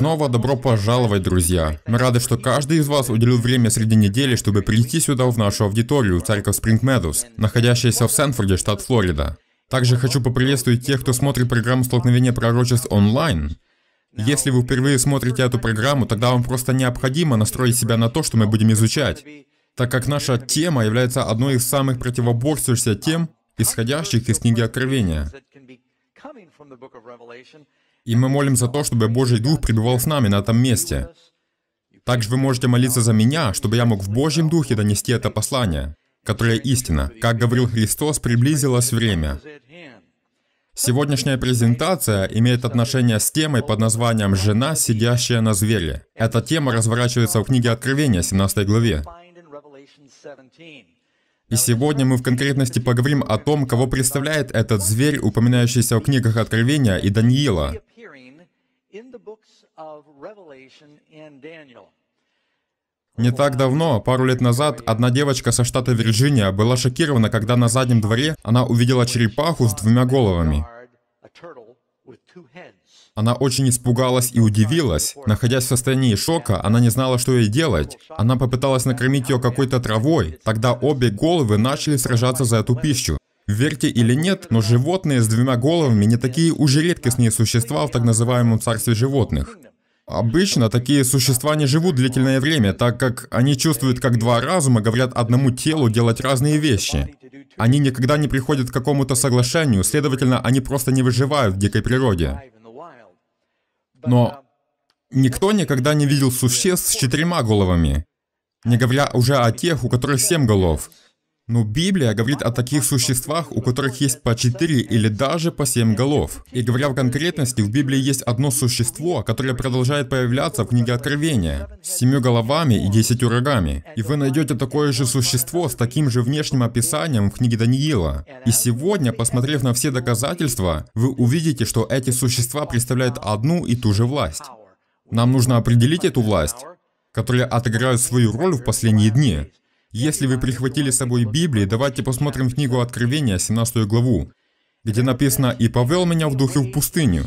Снова добро пожаловать, друзья. Мы рады, что каждый из вас уделил время среди недели, чтобы прийти сюда в нашу аудиторию, церковь Спринг Медус, находящаяся в Сэнфорде, штат Флорида. Также хочу поприветствовать тех, кто смотрит программу «Столкновение пророчеств онлайн». Если вы впервые смотрите эту программу, тогда вам просто необходимо настроить себя на то, что мы будем изучать, так как наша тема является одной из самых противоборствующихся тем, исходящих из книги Откровения. И мы молим за то, чтобы Божий Дух пребывал с нами на этом месте. Также вы можете молиться за меня, чтобы я мог в Божьем Духе донести это послание, которое истина. Как говорил Христос, приблизилось время. Сегодняшняя презентация имеет отношение с темой под названием «Жена, сидящая на звере». Эта тема разворачивается в книге Откровения, 17 главе. И сегодня мы в конкретности поговорим о том, кого представляет этот зверь, упоминающийся в книгах Откровения и Даниила in the books of Revelation and Daniel. Не так давно, пару лет назад, одна девочка со штата Вирджиния была шокирована, когда на заднем дворе она увидела черепаху с двумя головами. Она очень испугалась и удивилась. Находясь в состоянии шока, она не знала, что ей делать. Она попыталась накормить ее какой-то травой. Тогда обе головы начали сражаться за эту пищу. Верьте или нет, но животные с двумя головами не такие уж и редкостные существа в так называемом царстве животных. Обычно такие существа не живут длительное время, так как они чувствуют как два разума, говорят одному телу делать разные вещи. Они никогда не приходят к какому-то соглашению, следовательно, они просто не выживают в дикой природе. Но никто никогда не видел существ с четырьмя головами, не говоря уже о тех, у которых семь голов. Но ну, Библия говорит о таких существах, у которых есть по 4 или даже по 7 голов. И говоря в конкретности, в Библии есть одно существо, которое продолжает появляться в книге Откровения, с семью головами и десятью рогами. И вы найдете такое же существо с таким же внешним описанием в книге Даниила. И сегодня, посмотрев на все доказательства, вы увидите, что эти существа представляют одну и ту же власть. Нам нужно определить эту власть, которые отыграют свою роль в последние дни. Если вы прихватили с собой Библию, давайте посмотрим книгу Откровения, 17 главу, где написано «И повел меня в духе в пустыню,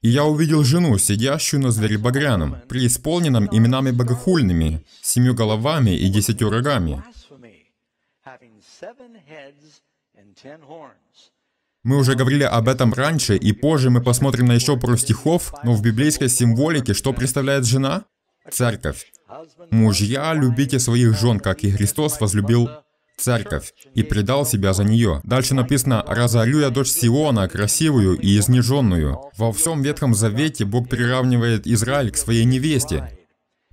и я увидел жену, сидящую на звере багряном, преисполненном именами богохульными, семью головами и десятью рогами». Мы уже говорили об этом раньше, и позже мы посмотрим на еще пару стихов, но в библейской символике что представляет жена? Церковь. Мужья, любите своих жен, как и Христос возлюбил церковь и предал себя за нее. Дальше написано «Разорю я дочь Сиона, красивую и изнеженную». Во всем Ветхом Завете Бог приравнивает Израиль к своей невесте.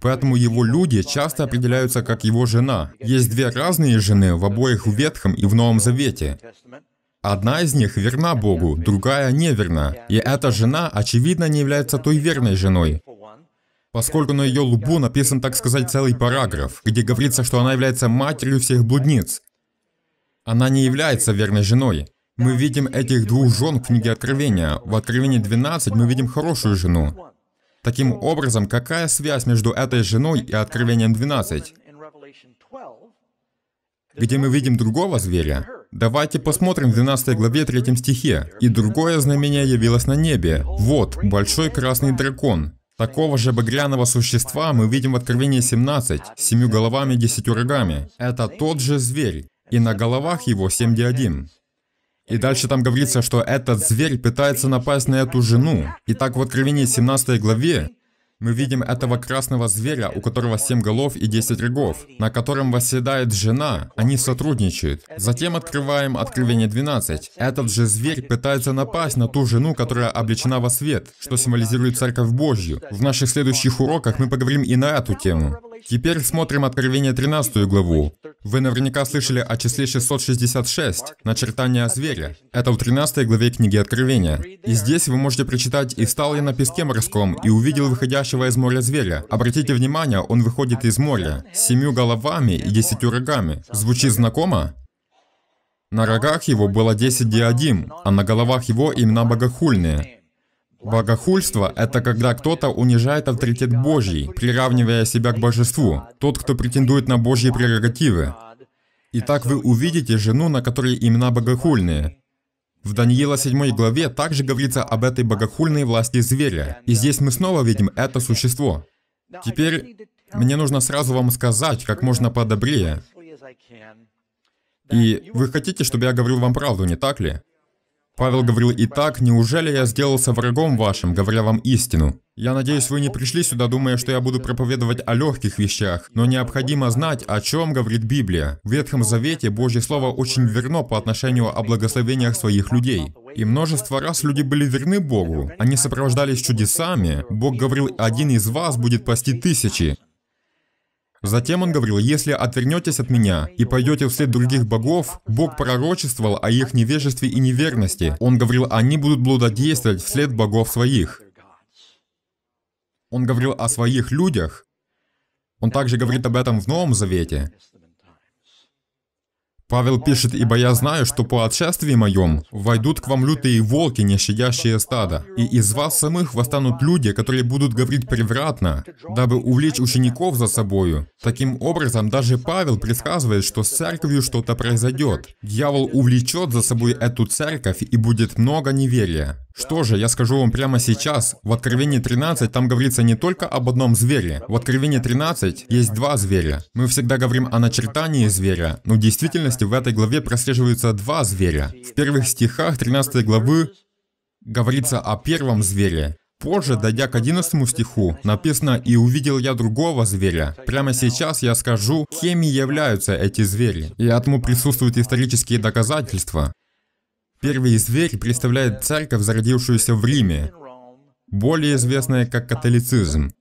Поэтому его люди часто определяются как его жена. Есть две разные жены в обоих Ветхом и в Новом Завете. Одна из них верна Богу, другая неверна. И эта жена, очевидно, не является той верной женой поскольку на ее лбу написан, так сказать, целый параграф, где говорится, что она является матерью всех блудниц. Она не является верной женой. Мы видим этих двух жен в книге Откровения. В Откровении 12 мы видим хорошую жену. Таким образом, какая связь между этой женой и Откровением 12? Где мы видим другого зверя? Давайте посмотрим в 12 главе 3 стихе. «И другое знамение явилось на небе. Вот, большой красный дракон, Такого же багряного существа мы видим в Откровении 17, с семью головами и десятью рогами. Это тот же зверь, и на головах его 71. И дальше там говорится, что этот зверь пытается напасть на эту жену. И так в Откровении 17 главе мы видим этого красного зверя, у которого 7 голов и 10 рогов, на котором восседает жена, они сотрудничают. Затем открываем Откровение 12. Этот же зверь пытается напасть на ту жену, которая облечена во свет, что символизирует Церковь Божью. В наших следующих уроках мы поговорим и на эту тему. Теперь смотрим Откровение 13 главу. Вы наверняка слышали о числе 666, начертание звере. Это в 13 главе книги Откровения. И здесь вы можете прочитать «И стал я на песке морском, и увидел выходящего из моря зверя». Обратите внимание, он выходит из моря с семью головами и десятью рогами. Звучит знакомо? На рогах его было 10 диадим, а на головах его имена богохульные. Богохульство — это когда кто-то унижает авторитет Божий, приравнивая себя к божеству, тот, кто претендует на Божьи прерогативы. И так вы увидите жену, на которой имена богохульные. В Даниила 7 главе также говорится об этой богохульной власти зверя. И здесь мы снова видим это существо. Теперь мне нужно сразу вам сказать, как можно подобрее. И вы хотите, чтобы я говорил вам правду, не так ли? Павел говорил, «Итак, неужели я сделался врагом вашим, говоря вам истину? Я надеюсь, вы не пришли сюда, думая, что я буду проповедовать о легких вещах, но необходимо знать, о чем говорит Библия. В Ветхом Завете Божье Слово очень верно по отношению о благословениях своих людей. И множество раз люди были верны Богу. Они сопровождались чудесами. Бог говорил, один из вас будет пасти тысячи. Затем он говорил, если отвернетесь от меня и пойдете вслед других богов, Бог пророчествовал о их невежестве и неверности. Он говорил, они будут блудодействовать вслед богов своих. Он говорил о своих людях. Он также говорит об этом в Новом Завете. Павел пишет, «Ибо я знаю, что по отшествии моем войдут к вам лютые волки, не щадящие стада, и из вас самых восстанут люди, которые будут говорить превратно, дабы увлечь учеников за собою». Таким образом, даже Павел предсказывает, что с церковью что-то произойдет. Дьявол увлечет за собой эту церковь, и будет много неверия. Что же, я скажу вам прямо сейчас. В Откровении 13 там говорится не только об одном звере. В Откровении 13 есть два зверя. Мы всегда говорим о начертании зверя, но в действительности в этой главе прослеживаются два зверя. В первых стихах 13 главы говорится о первом звере, Позже, дойдя к 11 стиху, написано «И увидел я другого зверя». Прямо сейчас я скажу, кем являются эти звери. И этому присутствуют исторические доказательства. Первый зверь представляет церковь, зародившуюся в Риме, более известная как католицизм.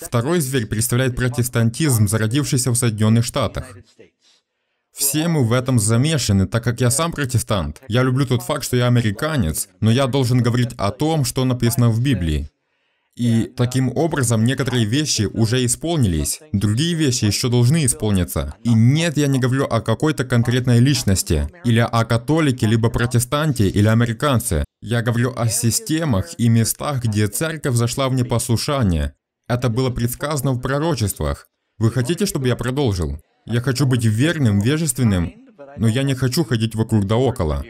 Второй зверь представляет протестантизм, зародившийся в Соединенных Штатах. Все мы в этом замешаны, так как я сам протестант. Я люблю тот факт, что я американец, но я должен говорить о том, что написано в Библии. И таким образом некоторые вещи уже исполнились, другие вещи еще должны исполниться. И нет, я не говорю о какой-то конкретной личности, или о католике, либо протестанте, или американце. Я говорю о системах и местах, где церковь зашла в непослушание. Это было предсказано в пророчествах. Вы хотите, чтобы я продолжил? Я хочу быть верным, вежественным, но я не хочу ходить вокруг да около.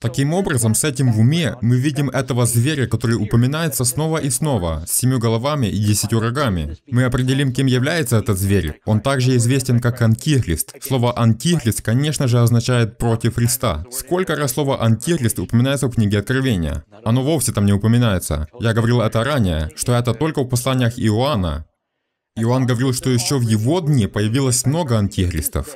Таким образом, с этим в уме мы видим этого зверя, который упоминается снова и снова, с семью головами и десятью рогами. Мы определим, кем является этот зверь. Он также известен как антихрист. Слово антихрист, конечно же, означает против Христа. Сколько раз слово антихрист упоминается в книге Откровения? Оно вовсе там не упоминается. Я говорил это ранее, что это только в посланиях Иоанна. Иоанн говорил, что еще в его дни появилось много антихристов.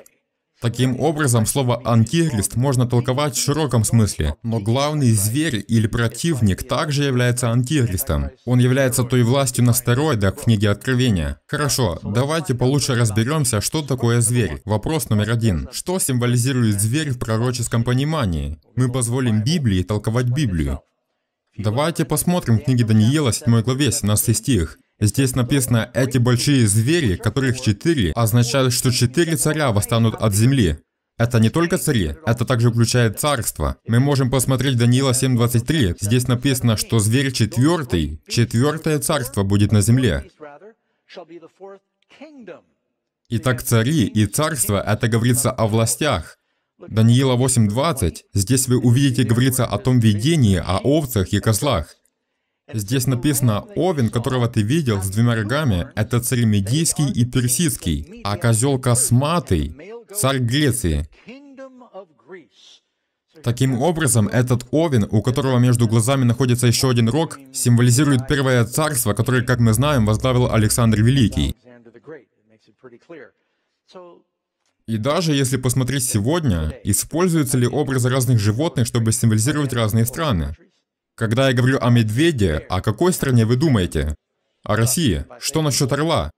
Таким образом, слово «антихрист» можно толковать в широком смысле, но главный зверь или противник также является антихристом. Он является той властью на стероидах в книге Откровения. Хорошо, давайте получше разберемся, что такое зверь. Вопрос номер один. Что символизирует зверь в пророческом понимании? Мы позволим Библии толковать Библию. Давайте посмотрим книги Даниила, 7 главе, 17 стих. Здесь написано «эти большие звери, которых четыре, означают, что четыре царя восстанут от земли». Это не только цари, это также включает царство. Мы можем посмотреть Даниила 7.23. Здесь написано, что зверь четвертый, четвертое царство будет на земле. Итак, цари и царство — это говорится о властях. Даниила 8.20. Здесь вы увидите, говорится о том видении, о овцах и козлах. Здесь написано, овен, которого ты видел с двумя рогами, это царь медийский и персидский, а козел косматый — царь Греции. Таким образом, этот овен, у которого между глазами находится еще один рог, символизирует первое царство, которое, как мы знаем, возглавил Александр Великий. И даже если посмотреть сегодня, используются ли образы разных животных, чтобы символизировать разные страны? Когда я говорю о медведе, о какой стране вы думаете? О России. Что насчет орла?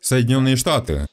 Соединенные Штаты.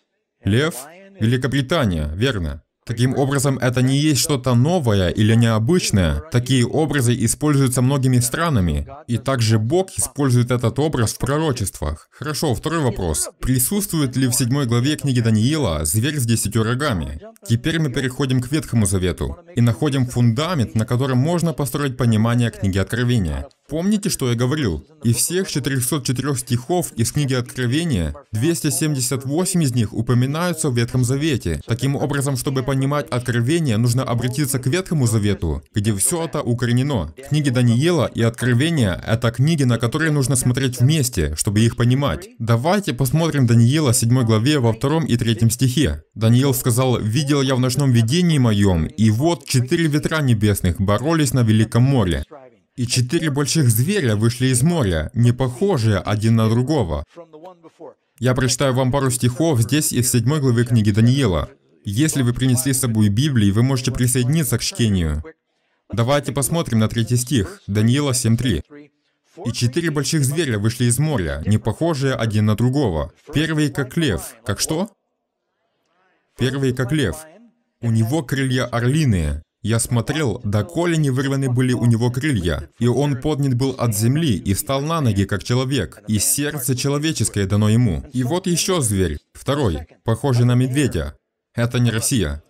Лев? Великобритания, верно? Таким образом, это не есть что-то новое или необычное. Такие образы используются многими странами. И также Бог использует этот образ в пророчествах. Хорошо, второй вопрос. Присутствует ли в седьмой главе книги Даниила зверь с десятью рогами? Теперь мы переходим к Ветхому Завету и находим фундамент, на котором можно построить понимание книги Откровения. Помните, что я говорил? Из всех 404 стихов из книги Откровения, 278 из них упоминаются в Ветхом Завете. Таким образом, чтобы понимать Откровение, нужно обратиться к Ветхому Завету, где все это укоренено. Книги Даниила и Откровения — это книги, на которые нужно смотреть вместе, чтобы их понимать. Давайте посмотрим Даниила 7 главе во втором и третьем стихе. Даниил сказал, «Видел я в ночном видении моем, и вот четыре ветра небесных боролись на великом море». И четыре больших зверя вышли из моря, не похожие один на другого. Я прочитаю вам пару стихов здесь из седьмой главы книги Даниила. Если вы принесли с собой Библию, вы можете присоединиться к чтению. Давайте посмотрим на третий стих, Даниила 7.3. «И четыре больших зверя вышли из моря, не похожие один на другого. Первый как лев». Как что? Первый как лев. У него крылья орлиные, я смотрел, доколе не вырваны были у него крылья, и он поднят был от земли и встал на ноги, как человек, и сердце человеческое дано ему. И вот еще зверь, второй, похожий на медведя. Это не Россия.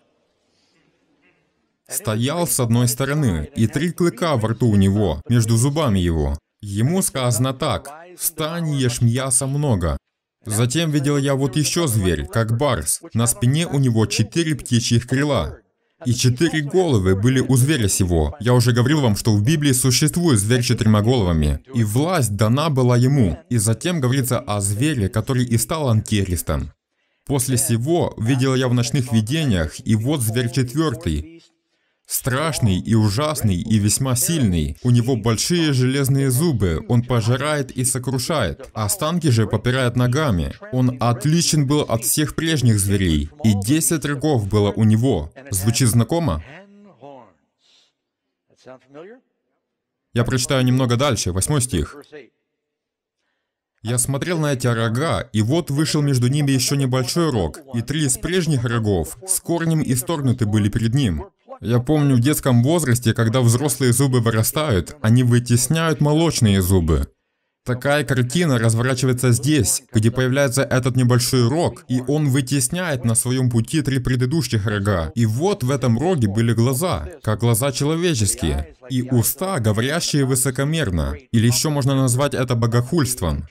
Стоял с одной стороны, и три клыка во рту у него, между зубами его. Ему сказано так, «Встань, ешь мяса много». Затем видел я вот еще зверь, как барс. На спине у него четыре птичьих крыла. И четыре головы были у зверя сего. Я уже говорил вам, что в Библии существует зверь с четырьмя головами. И власть дана была ему. И затем говорится о звере, который и стал антихристом. После сего видел я в ночных видениях, и вот зверь четвертый, Страшный и ужасный и весьма сильный. У него большие железные зубы, он пожирает и сокрушает. А останки же попирает ногами. Он отличен был от всех прежних зверей, и 10 рогов было у него. Звучит знакомо? Я прочитаю немного дальше, восьмой стих. Я смотрел на эти рога, и вот вышел между ними еще небольшой рог, и три из прежних рогов с корнем исторгнуты были перед ним. Я помню в детском возрасте, когда взрослые зубы вырастают, они вытесняют молочные зубы. Такая картина разворачивается здесь, где появляется этот небольшой рог, и он вытесняет на своем пути три предыдущих рога. И вот в этом роге были глаза, как глаза человеческие, и уста, говорящие высокомерно. Или еще можно назвать это богохульством.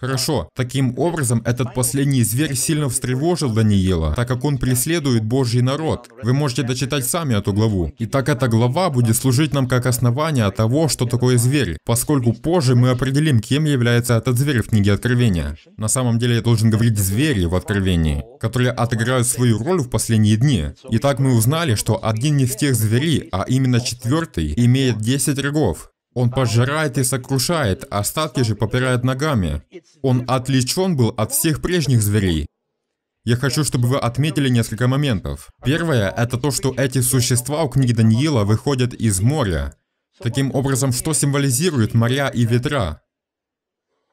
Хорошо, таким образом, этот последний зверь сильно встревожил Даниила, так как он преследует Божий народ. Вы можете дочитать сами эту главу. И так эта глава будет служить нам как основание того, что такое зверь, поскольку позже мы определим, кем является этот зверь в книге Откровения. На самом деле я должен говорить «звери» в Откровении, которые отыграют свою роль в последние дни. Итак, мы узнали, что один из тех зверей, а именно четвертый, имеет 10 рогов. Он пожирает и сокрушает, остатки же попирает ногами. Он отличен был от всех прежних зверей. Я хочу, чтобы вы отметили несколько моментов. Первое – это то, что эти существа у книги Даниила выходят из моря. Таким образом, что символизируют моря и ветра?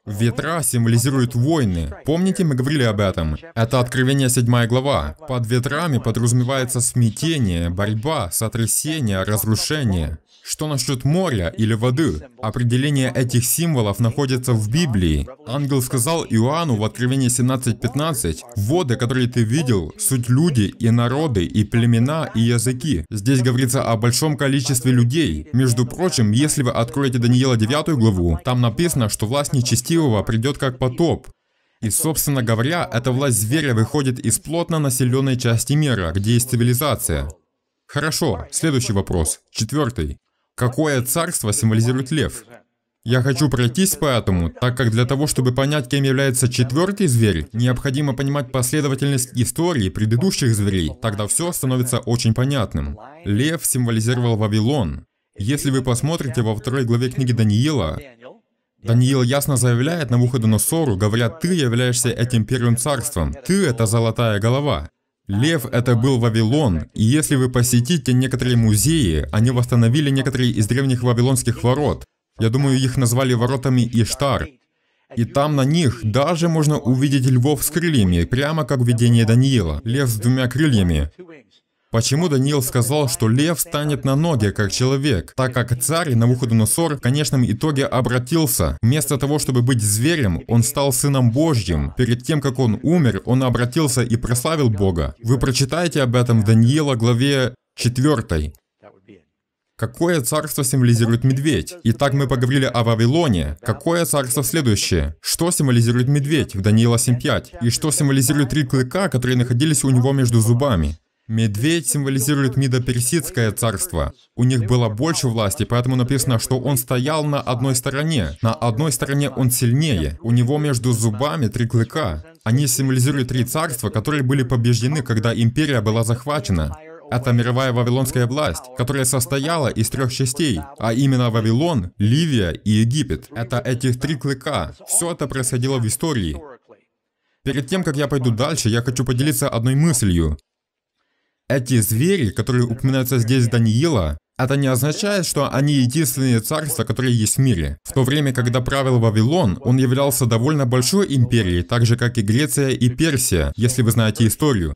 Ветра символизируют войны. Помните, мы говорили об этом? Это Откровение 7 глава. Под ветрами подразумевается смятение, борьба, сотрясение, разрушение. Что насчет моря или воды? Определение этих символов находится в Библии. Ангел сказал Иоанну в Откровении 17.15, «Воды, которые ты видел, суть люди и народы, и племена, и языки». Здесь говорится о большом количестве людей. Между прочим, если вы откроете Даниила 9 главу, там написано, что власть нечестивого придет как потоп. И, собственно говоря, эта власть зверя выходит из плотно населенной части мира, где есть цивилизация. Хорошо, следующий вопрос, четвертый. Какое царство символизирует лев? Я хочу пройтись по этому, так как для того, чтобы понять, кем является четвертый зверь, необходимо понимать последовательность истории предыдущих зверей, тогда все становится очень понятным. Лев символизировал Вавилон. Если вы посмотрите во второй главе книги Даниила, Даниил ясно заявляет на Навуходоносору, говоря, «Ты являешься этим первым царством, ты — это золотая голова». Лев – это был Вавилон, и если вы посетите некоторые музеи, они восстановили некоторые из древних вавилонских ворот. Я думаю, их назвали воротами Иштар. И там на них даже можно увидеть львов с крыльями, прямо как в видении Даниила. Лев с двумя крыльями. Почему Даниил сказал, что лев станет на ноги, как человек, так как царь на на Навуходоносор в конечном итоге обратился. Вместо того, чтобы быть зверем, он стал сыном Божьим. Перед тем, как он умер, он обратился и прославил Бога. Вы прочитаете об этом в Даниила главе 4. Какое царство символизирует медведь? Итак, мы поговорили о Вавилоне. Какое царство следующее? Что символизирует медведь в Даниила 7.5? И что символизирует три клыка, которые находились у него между зубами? Медведь символизирует Мидо-Персидское царство. У них было больше власти, поэтому написано, что он стоял на одной стороне. На одной стороне он сильнее. У него между зубами три клыка. Они символизируют три царства, которые были побеждены, когда империя была захвачена. Это мировая вавилонская власть, которая состояла из трех частей, а именно Вавилон, Ливия и Египет. Это этих три клыка. Все это происходило в истории. Перед тем, как я пойду дальше, я хочу поделиться одной мыслью. Эти звери, которые упоминаются здесь Даниила, это не означает, что они единственные царства, которые есть в мире. В то время, когда правил Вавилон, он являлся довольно большой империей, так же, как и Греция и Персия, если вы знаете историю.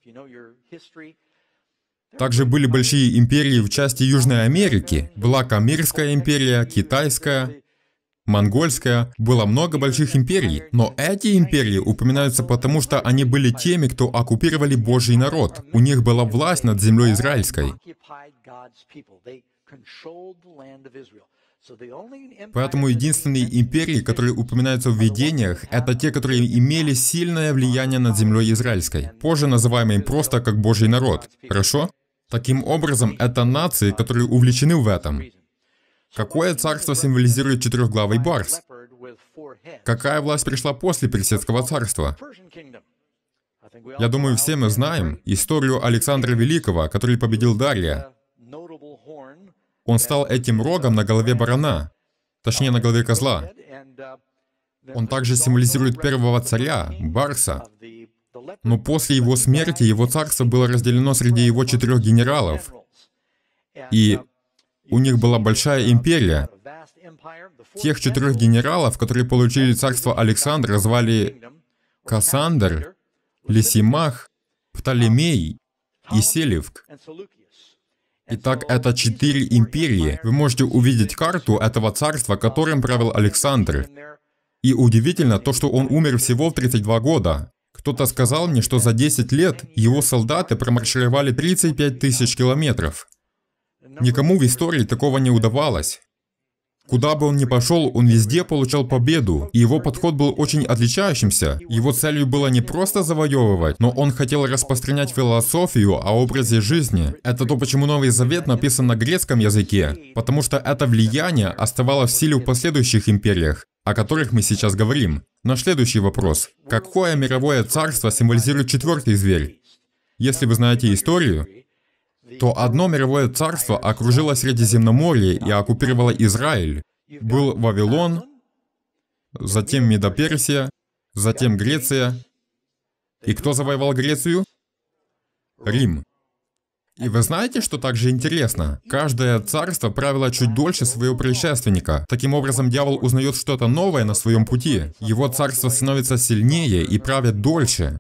Также были большие империи в части Южной Америки. Была Камирская империя, Китайская, монгольская. Было много больших империй, но эти империи упоминаются потому, что они были теми, кто оккупировали Божий народ. У них была власть над землей израильской. Поэтому единственные империи, которые упоминаются в видениях, это те, которые имели сильное влияние над землей израильской, позже называемые просто как Божий народ. Хорошо? Таким образом, это нации, которые увлечены в этом. Какое царство символизирует четырехглавый барс? Какая власть пришла после Персидского царства? Я думаю, все мы знаем историю Александра Великого, который победил Дарья. Он стал этим рогом uh, на голове барана, точнее, на голове козла. Uh, Он также символизирует первого царя, Барса. Но после его смерти его царство было разделено среди его четырех генералов. И uh, у них была большая империя. Тех четырех генералов, которые получили царство Александра, звали Кассандр, Лисимах, Птолемей и Селевк. Итак, это четыре империи. Вы можете увидеть карту этого царства, которым правил Александр. И удивительно то, что он умер всего в 32 года. Кто-то сказал мне, что за 10 лет его солдаты промаршировали 35 тысяч километров. Никому в истории такого не удавалось. Куда бы он ни пошел, он везде получал победу, и его подход был очень отличающимся. Его целью было не просто завоевывать, но он хотел распространять философию о образе жизни. Это то, почему Новый Завет написан на грецком языке, потому что это влияние оставалось в силе в последующих империях, о которых мы сейчас говорим. Наш следующий вопрос. Какое мировое царство символизирует четвертый зверь? Если вы знаете историю, то одно мировое царство окружило Средиземноморье и оккупировало Израиль. Был Вавилон, затем Медоперсия, затем Греция. И кто завоевал Грецию? Рим. И вы знаете, что также интересно? Каждое царство правило чуть дольше своего предшественника. Таким образом, дьявол узнает что-то новое на своем пути. Его царство становится сильнее и правит дольше.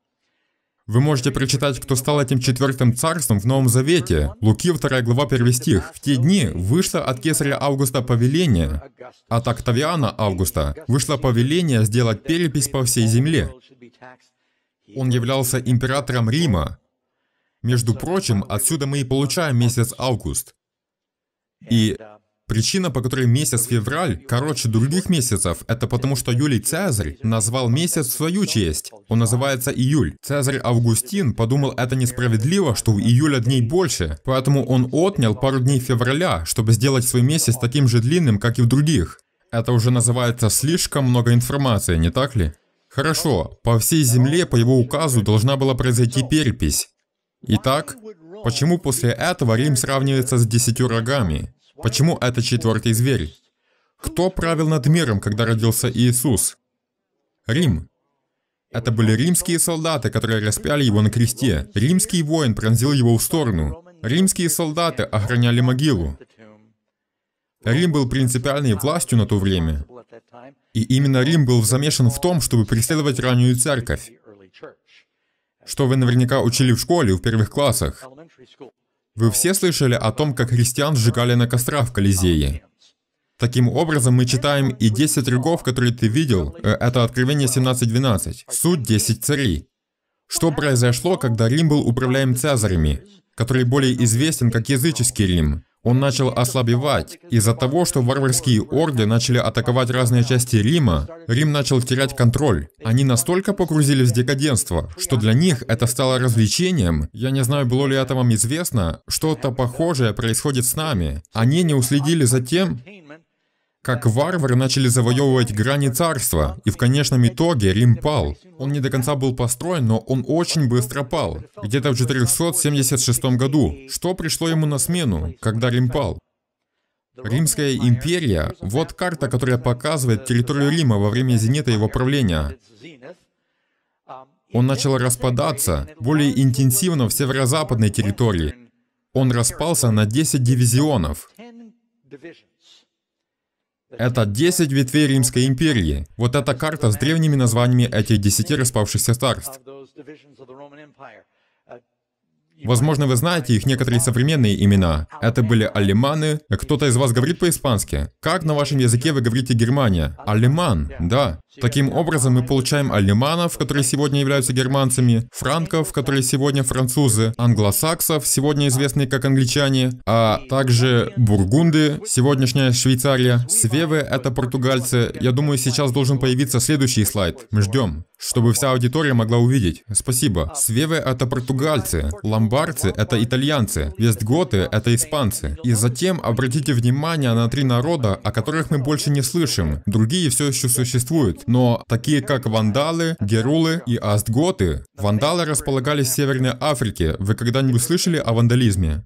Вы можете прочитать, кто стал этим четвертым царством в Новом Завете. Луки 2 глава 1 стих. «В те дни вышло от кесаря Августа повеление, от Октавиана Августа вышло повеление сделать перепись по всей земле. Он являлся императором Рима. Между прочим, отсюда мы и получаем месяц август. И Причина, по которой месяц февраль короче других месяцев, это потому что Юлий Цезарь назвал месяц в свою честь. Он называется июль. Цезарь Августин подумал, это несправедливо, что у июля дней больше, поэтому он отнял пару дней февраля, чтобы сделать свой месяц таким же длинным, как и в других. Это уже называется слишком много информации, не так ли? Хорошо, по всей земле по его указу должна была произойти перепись. Итак, почему после этого Рим сравнивается с десятью рогами? Почему это четвертый зверь? Кто правил над миром, когда родился Иисус? Рим. Это были римские солдаты, которые распяли его на кресте. Римский воин пронзил его в сторону. Римские солдаты охраняли могилу. Рим был принципиальной властью на то время. И именно Рим был замешан в том, чтобы преследовать раннюю церковь, что вы наверняка учили в школе, в первых классах. Вы все слышали о том, как христиан сжигали на кострах в Колизее? Таким образом, мы читаем и 10 рогов, которые ты видел, э, это Откровение 17.12, суть 10 царей. Что произошло, когда Рим был управляем цезарями, который более известен как языческий Рим? он начал ослабевать. Из-за того, что варварские орды начали атаковать разные части Рима, Рим начал терять контроль. Они настолько погрузились в декаденство, что для них это стало развлечением. Я не знаю, было ли это вам известно, что-то похожее происходит с нами. Они не уследили за тем, как варвары начали завоевывать грани царства, и в конечном итоге Рим пал. Он не до конца был построен, но он очень быстро пал, где-то в 476 году, что пришло ему на смену, когда Рим пал. Римская империя — вот карта, которая показывает территорию Рима во время зенита его правления. Он начал распадаться более интенсивно в северо-западной территории. Он распался на 10 дивизионов. Это 10 ветвей Римской империи. Вот эта карта с древними названиями этих 10 распавшихся царств. Возможно, вы знаете их некоторые современные имена. Это были алиманы. Кто-то из вас говорит по-испански. Как на вашем языке вы говорите Германия? Алиман, да. Таким образом, мы получаем алиманов, которые сегодня являются германцами, франков, которые сегодня французы, англосаксов, сегодня известные как англичане, а также бургунды, сегодняшняя Швейцария, свевы — это португальцы. Я думаю, сейчас должен появиться следующий слайд. Мы ждем чтобы вся аудитория могла увидеть. Спасибо. Свевы — это португальцы, ломбарцы — это итальянцы, вестготы — это испанцы. И затем обратите внимание на три народа, о которых мы больше не слышим. Другие все еще существуют нет, но такие как вандалы, герулы и астготы. Вандалы располагались в Северной Африке. Вы когда-нибудь слышали о вандализме?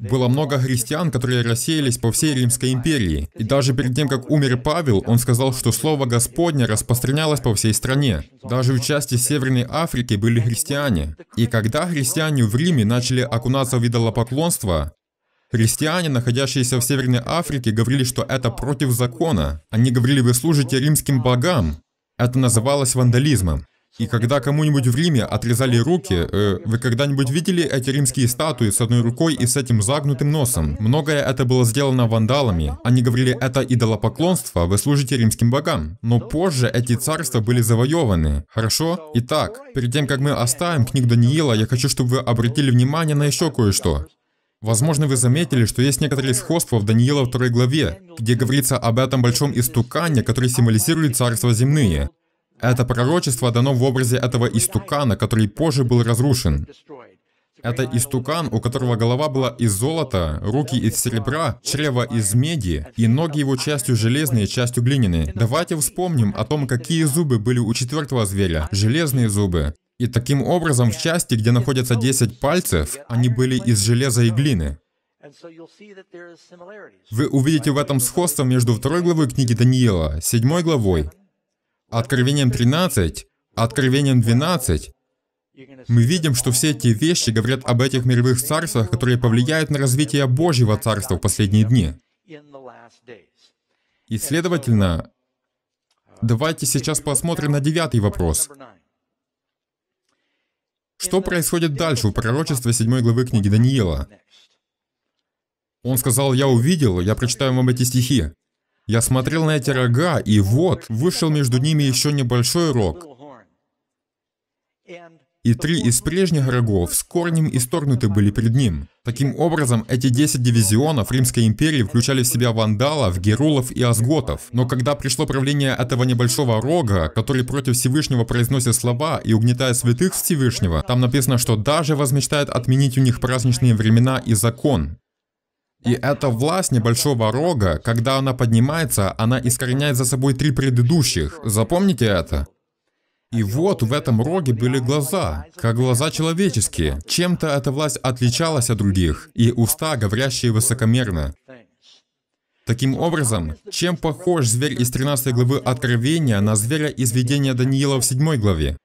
Было много христиан, которые рассеялись по всей Римской империи. И даже перед тем, как умер Павел, он сказал, что слово Господне распространялось по всей стране. Даже в части Северной Африки были христиане. И когда христиане в Риме начали окунаться в идолопоклонство, Христиане, находящиеся в Северной Африке, говорили, что это против закона. Они говорили, вы служите римским богам. Это называлось вандализмом. И когда кому-нибудь в Риме отрезали руки, э, вы когда-нибудь видели эти римские статуи с одной рукой и с этим загнутым носом? Многое это было сделано вандалами. Они говорили, это идолопоклонство, вы служите римским богам. Но позже эти царства были завоеваны. Хорошо? Итак, перед тем, как мы оставим книгу Даниила, я хочу, чтобы вы обратили внимание на еще кое-что. Возможно, вы заметили, что есть некоторые сходства в Даниила 2 главе, где говорится об этом большом истукане, который символизирует царство земные. Это пророчество дано в образе этого истукана, который позже был разрушен. Это истукан, у которого голова была из золота, руки из серебра, чрево из меди, и ноги его частью железные, частью глиняные. Давайте вспомним о том, какие зубы были у четвертого зверя. Железные зубы. И таким образом в части, где находятся 10 пальцев, они были из железа и глины. Вы увидите в этом сходство между второй главой книги Даниила, седьмой главой, Откровением 13, Откровением 12, мы видим, что все эти вещи говорят об этих мировых царствах, которые повлияют на развитие Божьего Царства в последние дни. И, следовательно, давайте сейчас посмотрим на девятый вопрос. Что происходит дальше у пророчества 7 главы книги Даниила? Он сказал, я увидел, я прочитаю вам эти стихи. Я смотрел на эти рога, и вот, вышел между ними еще небольшой рог, и три из прежних игроков с корнем исторгнуты были пред ним. Таким образом, эти 10 дивизионов Римской империи включали в себя вандалов, герулов и азготов. Но когда пришло правление этого небольшого рога, который против Всевышнего произносит слова и угнетает святых Всевышнего, там написано, что даже возмечтает отменить у них праздничные времена и закон. И эта власть небольшого рога, когда она поднимается, она искореняет за собой три предыдущих. Запомните это. И вот в этом роге были глаза, как глаза человеческие. Чем-то эта власть отличалась от других, и уста, говорящие высокомерно. Таким образом, чем похож зверь из 13 главы Откровения на зверя из видения Даниила в 7 главе?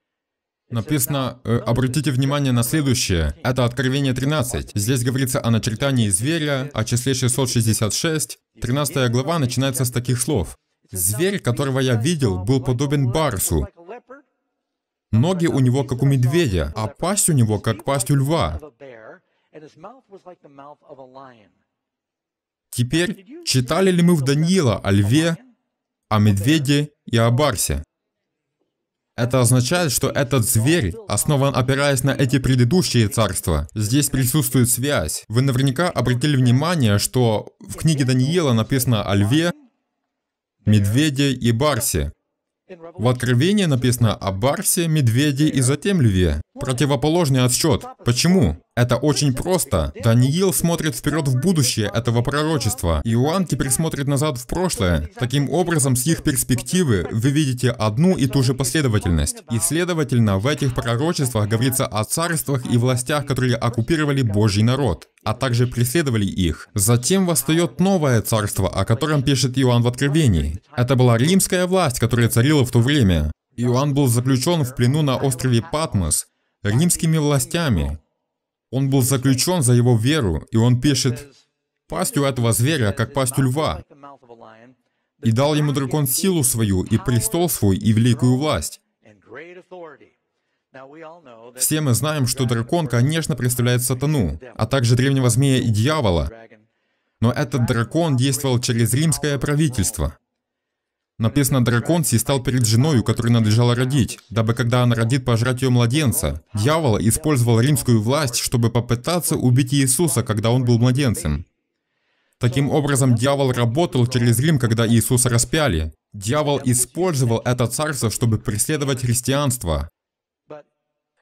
Написано, э, обратите внимание на следующее, это Откровение 13. Здесь говорится о начертании зверя, о числе 666. 13 глава начинается с таких слов. «Зверь, которого я видел, был подобен барсу, Ноги у него как у медведя, а пасть у него как пасть у льва. Теперь, читали ли мы в Даниила о льве, о медведе и о барсе? Это означает, что этот зверь основан опираясь на эти предыдущие царства. Здесь присутствует связь. Вы наверняка обратили внимание, что в книге Даниила написано о льве, медведе и барсе. В Откровении написано о Барсе, Медведе и затем Льве. Противоположный отсчет. Почему? Это очень просто. Даниил смотрит вперед в будущее этого пророчества. Иоанн теперь смотрит назад в прошлое. Таким образом, с их перспективы вы видите одну и ту же последовательность. И следовательно, в этих пророчествах говорится о царствах и властях, которые оккупировали Божий народ а также преследовали их. Затем восстает новое царство, о котором пишет Иоанн в Откровении. Это была римская власть, которая царила в то время. Иоанн был заключен в плену на острове Патмос римскими властями, он был заключен за его веру, и он пишет, «Пастью этого зверя, как пастью льва, и дал ему дракон силу свою, и престол свой, и великую власть». Все мы знаем, что дракон, конечно, представляет сатану, а также древнего змея и дьявола, но этот дракон действовал через римское правительство. Написано, дракон стал перед женой, у которой надлежало родить, дабы когда она родит пожрать ее младенца. Дьявол использовал римскую власть, чтобы попытаться убить Иисуса, когда он был младенцем. Таким образом, дьявол работал через Рим, когда Иисуса распяли. Дьявол использовал это царство, чтобы преследовать христианство.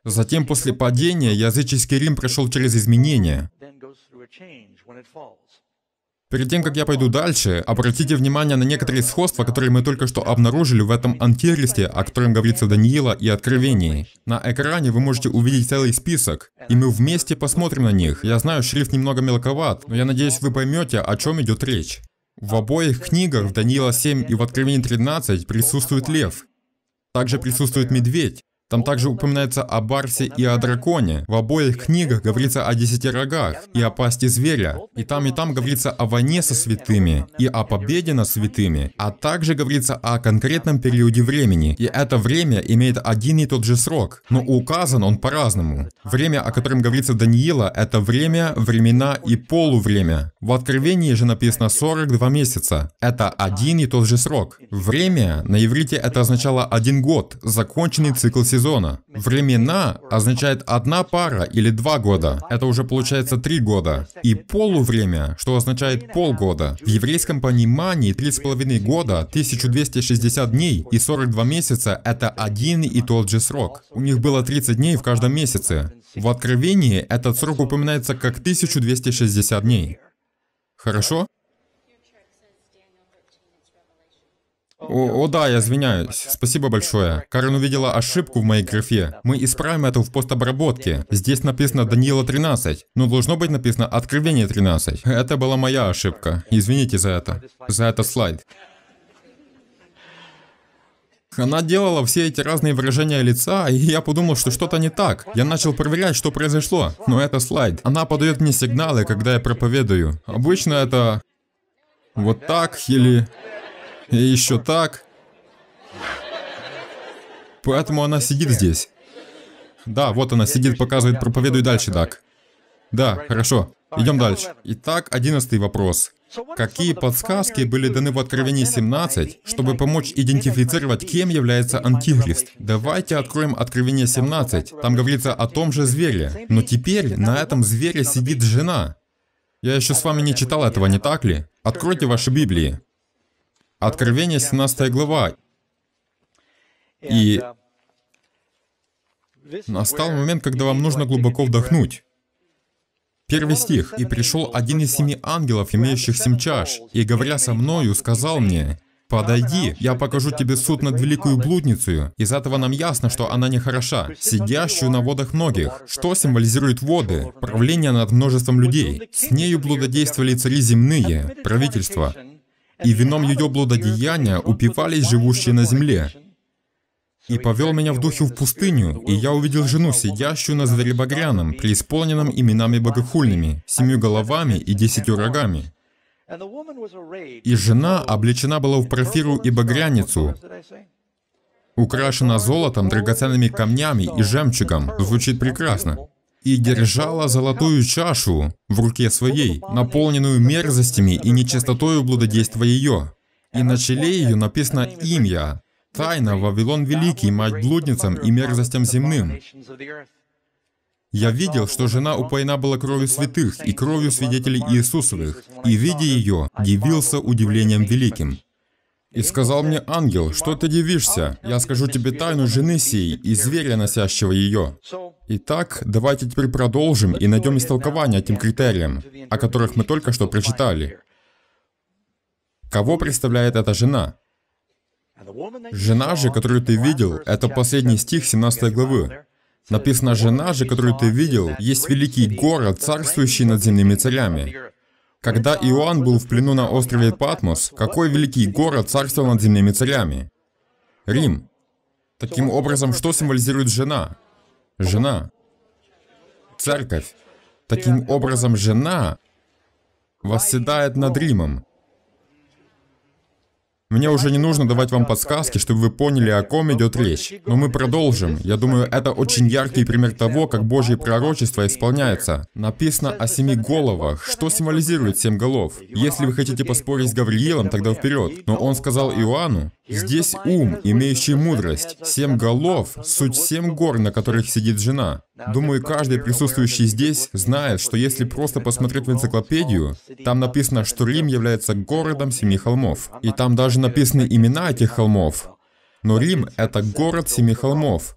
Затем, после падения, языческий Рим прошел через изменения. Перед тем, как я пойду дальше, обратите внимание на некоторые сходства, которые мы только что обнаружили в этом антихристе, о котором говорится Даниила и Откровении. На экране вы можете увидеть целый список, и мы вместе посмотрим на них. Я знаю, шрифт немного мелковат, но я надеюсь, вы поймете, о чем идет речь. В обоих книгах, в Даниила 7 и в Откровении 13, присутствует лев. Также присутствует медведь. Там также упоминается о Барсе и о Драконе. В обоих книгах говорится о десяти рогах и о пасти зверя. И там и там говорится о войне со святыми и о победе над святыми. А также говорится о конкретном периоде времени. И это время имеет один и тот же срок, но указан он по-разному. Время, о котором говорится Даниила, это время, времена и полувремя. В Откровении же написано 42 месяца. Это один и тот же срок. Время на иврите это означало один год, законченный цикл сезона сезона. Времена означает одна пара или два года. Это уже получается три года. И полувремя, что означает полгода. В еврейском понимании три с половиной года, 1260 дней и 42 месяца — это один и тот же срок. У них было 30 дней в каждом месяце. В Откровении этот срок упоминается как 1260 дней. Хорошо? О, о да, я извиняюсь. Спасибо большое. Карен увидела ошибку в моей графе. Мы исправим это в постобработке. Здесь написано Даниила 13, но должно быть написано Откровение 13. Это была моя ошибка. Извините за это. За этот слайд. Она делала все эти разные выражения лица, и я подумал, что что-то не так. Я начал проверять, что произошло, но это слайд. Она подает мне сигналы, когда я проповедую. Обычно это вот так или... И еще так. Поэтому она сидит здесь. Да, вот она сидит, показывает, проповедуй дальше, Дак. Да, хорошо. Идем дальше. Итак, одиннадцатый вопрос. Какие подсказки были даны в Откровении 17, чтобы помочь идентифицировать, кем является Антихрист? Давайте откроем Откровение 17. Там говорится о том же звере. Но теперь на этом звере сидит жена. Я еще с вами не читал этого, не так ли? Откройте ваши Библии. Откровение 17 глава. И настал момент, когда вам нужно глубоко вдохнуть. Первый стих. «И пришел один из семи ангелов, имеющих семь чаш, и, говоря со мною, сказал мне, «Подойди, я покажу тебе суд над великую блудницей. Из этого нам ясно, что она не хороша, сидящую на водах многих. Что символизирует воды? Правление над множеством людей. С нею блудодействовали цари земные, правительства и вином ее блудодеяния упивались живущие на земле. И повел меня в духе в пустыню, и я увидел жену, сидящую на звере багряном, преисполненном именами богохульными, семью головами и десятью рогами. И жена облечена была в профиру и багряницу, украшена золотом, драгоценными камнями и жемчугом. Звучит прекрасно и держала золотую чашу в руке своей, наполненную мерзостями и нечистотою блудодейства ее. И на челе ее написано имя, тайна Вавилон Великий, мать блудницам и мерзостям земным. Я видел, что жена упоена была кровью святых и кровью свидетелей Иисусовых, и, видя ее, дивился удивлением великим. И сказал мне ангел, что ты дивишься? Я скажу тебе тайну жены сей и зверя, носящего ее. Итак, давайте теперь продолжим и найдем истолкование этим критериям, о которых мы только что прочитали. Кого представляет эта жена? Жена же, которую ты видел, это последний стих 17 главы. Написано, жена же, которую ты видел, есть великий город, царствующий над земными царями. Когда Иоанн был в плену на острове Патмос, какой великий город царствовал над земными царями? Рим. Таким образом, что символизирует жена? Жена. Церковь. Таким образом, жена восседает над Римом. Мне уже не нужно давать вам подсказки, чтобы вы поняли, о ком идет речь. Но мы продолжим. Я думаю, это очень яркий пример того, как Божье пророчество исполняется. Написано о семи головах. Что символизирует семь голов? Если вы хотите поспорить с Гавриилом, тогда вперед. Но он сказал Иоанну, Здесь ум, имеющий мудрость. Семь голов — суть семь гор, на которых сидит жена. Думаю, каждый присутствующий здесь знает, что если просто посмотреть в энциклопедию, там написано, что Рим является городом семи холмов. И там даже написаны имена этих холмов. Но Рим — это город семи холмов.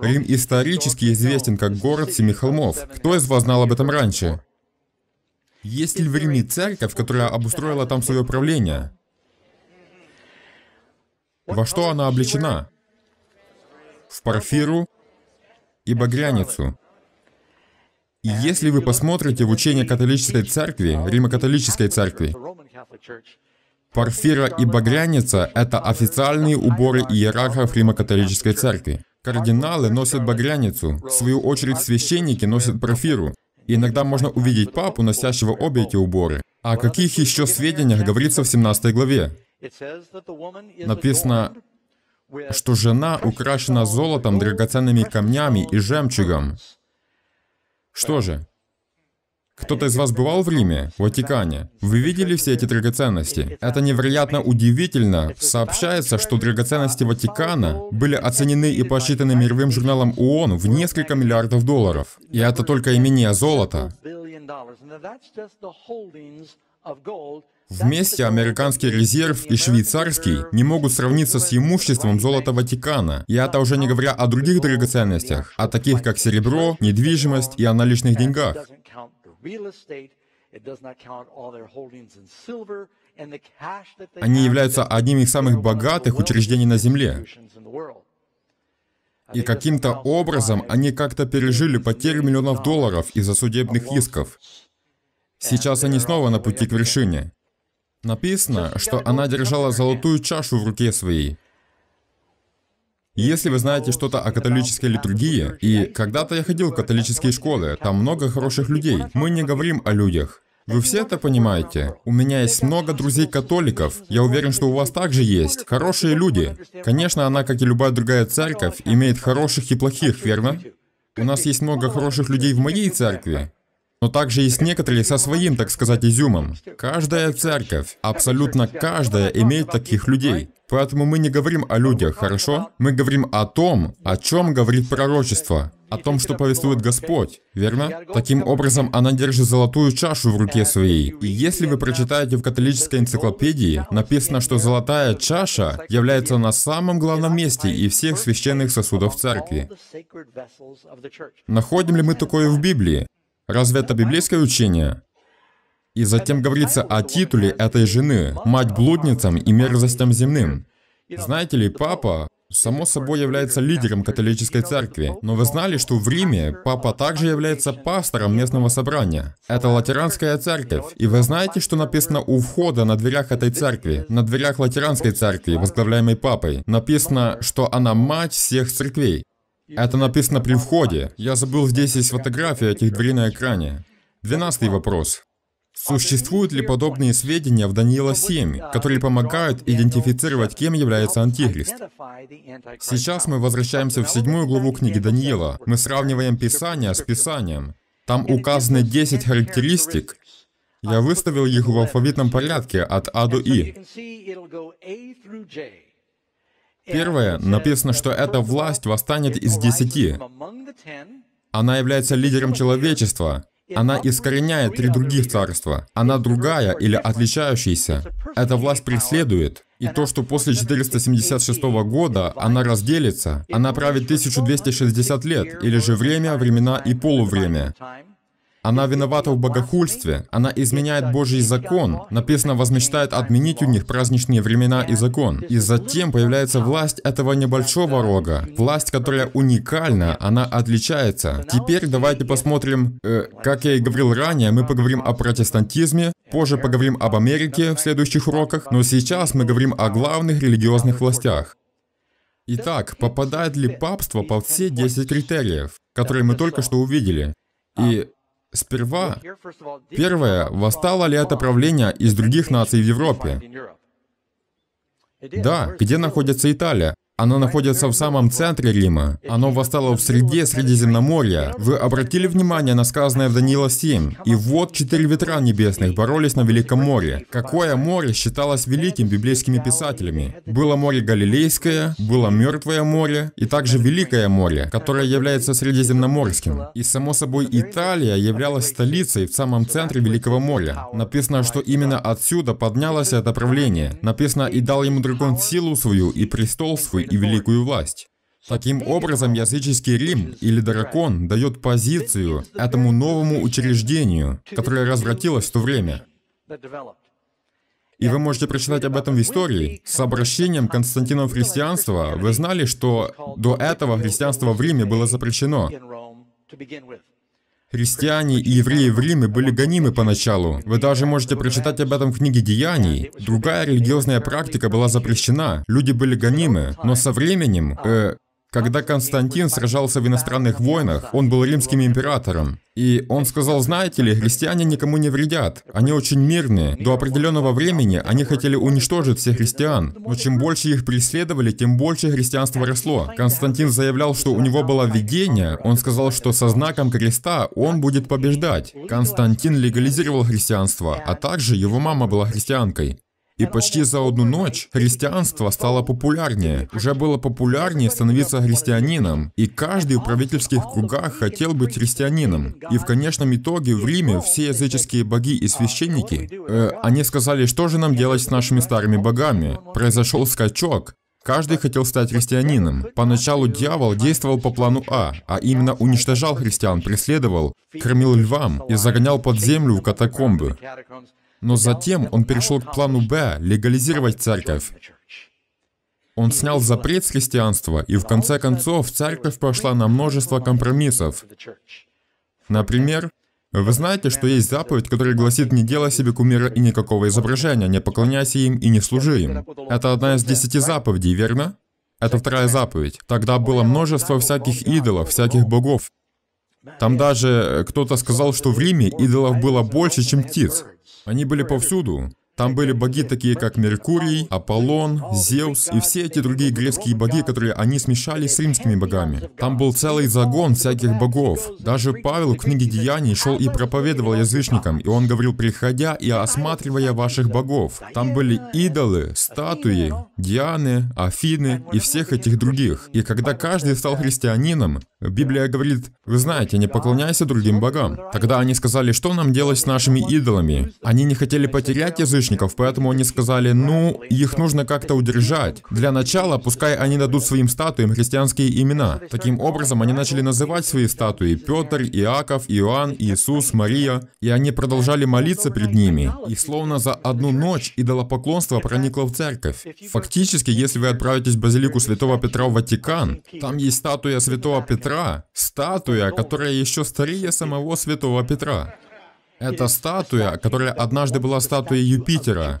Рим исторически известен как город семи холмов. Кто из вас знал об этом раньше? Есть ли в Риме церковь, которая обустроила там свое правление? Во что она облечена? В парфиру, и багряницу. И если вы посмотрите в учение католической церкви, Римо-католической церкви, Парфира и багряница — это официальные уборы иерархов Римо-католической церкви. Кардиналы носят багряницу, в свою очередь священники носят Парфиру. Иногда можно увидеть папу, носящего обе эти уборы. О каких еще сведениях говорится в 17 главе? Написано, что жена украшена золотом, драгоценными камнями и жемчугом. Что же? Кто-то из вас бывал в Риме, в Ватикане? Вы видели все эти драгоценности? Это невероятно удивительно. Сообщается, что драгоценности Ватикана были оценены и посчитаны мировым журналом ООН в несколько миллиардов долларов. И это только имение золота. Вместе американский резерв и швейцарский не могут сравниться с имуществом золота Ватикана. и это уже не говоря о других драгоценностях, о таких как серебро, недвижимость и о наличных деньгах. Они являются одним из самых богатых учреждений на Земле. И каким-то образом они как-то пережили потерю миллионов долларов из-за судебных исков. Сейчас они снова на пути к вершине. Написано, что она держала золотую чашу в руке своей. Если вы знаете что-то о католической литургии, и когда-то я ходил в католические школы, там много хороших людей. Мы не говорим о людях. Вы все это понимаете? У меня есть много друзей-католиков. Я уверен, что у вас также есть. Хорошие люди. Конечно, она, как и любая другая церковь, имеет хороших и плохих, верно? У нас есть много хороших людей в моей церкви. Но также есть некоторые со своим, так сказать, изюмом. Каждая церковь, абсолютно каждая имеет таких людей. Поэтому мы не говорим о людях, хорошо? Мы говорим о том, о чем говорит пророчество, о том, что повествует Господь, верно? Таким образом, она держит золотую чашу в руке своей. И если вы прочитаете в католической энциклопедии, написано, что золотая чаша является на самом главном месте и всех священных сосудов церкви. Находим ли мы такое в Библии? Разве это библейское учение? И затем говорится о титуле этой жены, мать блудницам и мерзостям земным. Знаете ли, папа, само собой, является лидером католической церкви. Но вы знали, что в Риме папа также является пастором местного собрания. Это латеранская церковь. И вы знаете, что написано у входа на дверях этой церкви, на дверях латеранской церкви, возглавляемой папой? Написано, что она мать всех церквей. Это написано при входе. Я забыл, здесь есть фотография этих дверей на экране. Двенадцатый вопрос. Существуют ли подобные сведения в Даниила 7, которые помогают идентифицировать, кем является Антихрист? Сейчас мы возвращаемся в седьмую главу книги Даниила. Мы сравниваем Писание с Писанием. Там указаны 10 характеристик. Я выставил их в алфавитном порядке от А до И. Первое, написано, что эта власть восстанет из десяти. Она является лидером человечества. Она искореняет три других царства. Она другая или отличающаяся. Эта власть преследует. И то, что после 476 года она разделится, она правит 1260 лет, или же время, времена и полувремя. Она виновата в богохульстве, она изменяет Божий закон. Написано, возмечтает отменить у них праздничные времена и закон. И затем появляется власть этого небольшого рога. Власть, которая уникальна, она отличается. Теперь давайте посмотрим, э, как я и говорил ранее, мы поговорим о протестантизме, позже поговорим об Америке в следующих уроках, но сейчас мы говорим о главных религиозных властях. Итак, попадает ли папство под все 10 критериев, которые мы только что увидели? И Сперва, первое, восстало ли это правление из других наций в Европе? Да, где находится Италия? Оно находится в самом центре Рима. Оно восстало в среде Средиземноморья. Вы обратили внимание на сказанное в Даниила 7? «И вот четыре ветра небесных боролись на Великом море». Какое море считалось великим библейскими писателями? Было море Галилейское, было Мертвое море и также Великое море, которое является Средиземноморским. И само собой Италия являлась столицей в самом центре Великого моря. Написано, что именно отсюда поднялось это правление. Написано, и дал ему дракон силу свою и престол свой, и великую власть. Таким образом, языческий Рим или дракон дает позицию этому новому учреждению, которое развратилось в то время. И вы можете прочитать об этом в истории. С обращением Константина в христианство вы знали, что до этого христианство в Риме было запрещено. Христиане и евреи в Риме были гонимы поначалу. Вы даже можете прочитать об этом в книге Деяний. Другая религиозная практика была запрещена, люди были гонимы, но со временем, э, когда Константин сражался в иностранных войнах, он был римским императором. И он сказал, знаете ли, христиане никому не вредят. Они очень мирные. До определенного времени они хотели уничтожить всех христиан. Но чем больше их преследовали, тем больше христианство росло. Константин заявлял, что у него было видение. Он сказал, что со знаком креста он будет побеждать. Константин легализировал христианство, а также его мама была христианкой. И почти за одну ночь христианство стало популярнее. Уже было популярнее становиться христианином. И каждый в правительских кругах хотел быть христианином. И в конечном итоге в Риме все языческие боги и священники, э, они сказали, что же нам делать с нашими старыми богами. Произошел скачок. Каждый хотел стать христианином. Поначалу дьявол действовал по плану А, а именно уничтожал христиан, преследовал, кормил львам и загонял под землю в катакомбы. Но затем он перешел к плану Б – легализировать церковь. Он снял запрет с христианства, и в конце концов церковь пошла на множество компромиссов. Например, вы знаете, что есть заповедь, которая гласит «не делай себе кумира и никакого изображения, не поклоняйся им и не служи им». Это одна из десяти заповедей, верно? Это вторая заповедь. Тогда было множество всяких идолов, всяких богов. Там даже э, кто-то сказал, что в Риме идолов было больше, чем птиц. Они были повсюду. Там были боги такие, как Меркурий, Аполлон, Зевс и все эти другие грецкие боги, которые они смешали с римскими богами. Там был целый загон всяких богов. Даже Павел в книге Деяний шел и проповедовал язычникам, и он говорил, приходя и осматривая ваших богов. Там были идолы, статуи, Дианы, Афины и всех этих других. И когда каждый стал христианином, Библия говорит, вы знаете, не поклоняйся другим богам. Тогда они сказали, что нам делать с нашими идолами? Они не хотели потерять язычников, поэтому они сказали, ну, их нужно как-то удержать. Для начала, пускай они дадут своим статуям христианские имена. Таким образом, они начали называть свои статуи Петр, Иаков, Иоанн, Иисус, Мария, и они продолжали молиться перед ними. И словно за одну ночь идолопоклонство проникло в церковь. Фактически, если вы отправитесь в базилику Святого Петра в Ватикан, там есть статуя Святого Петра, Петра статуя, которая еще старее самого святого Петра. Это статуя, которая однажды была статуей Юпитера.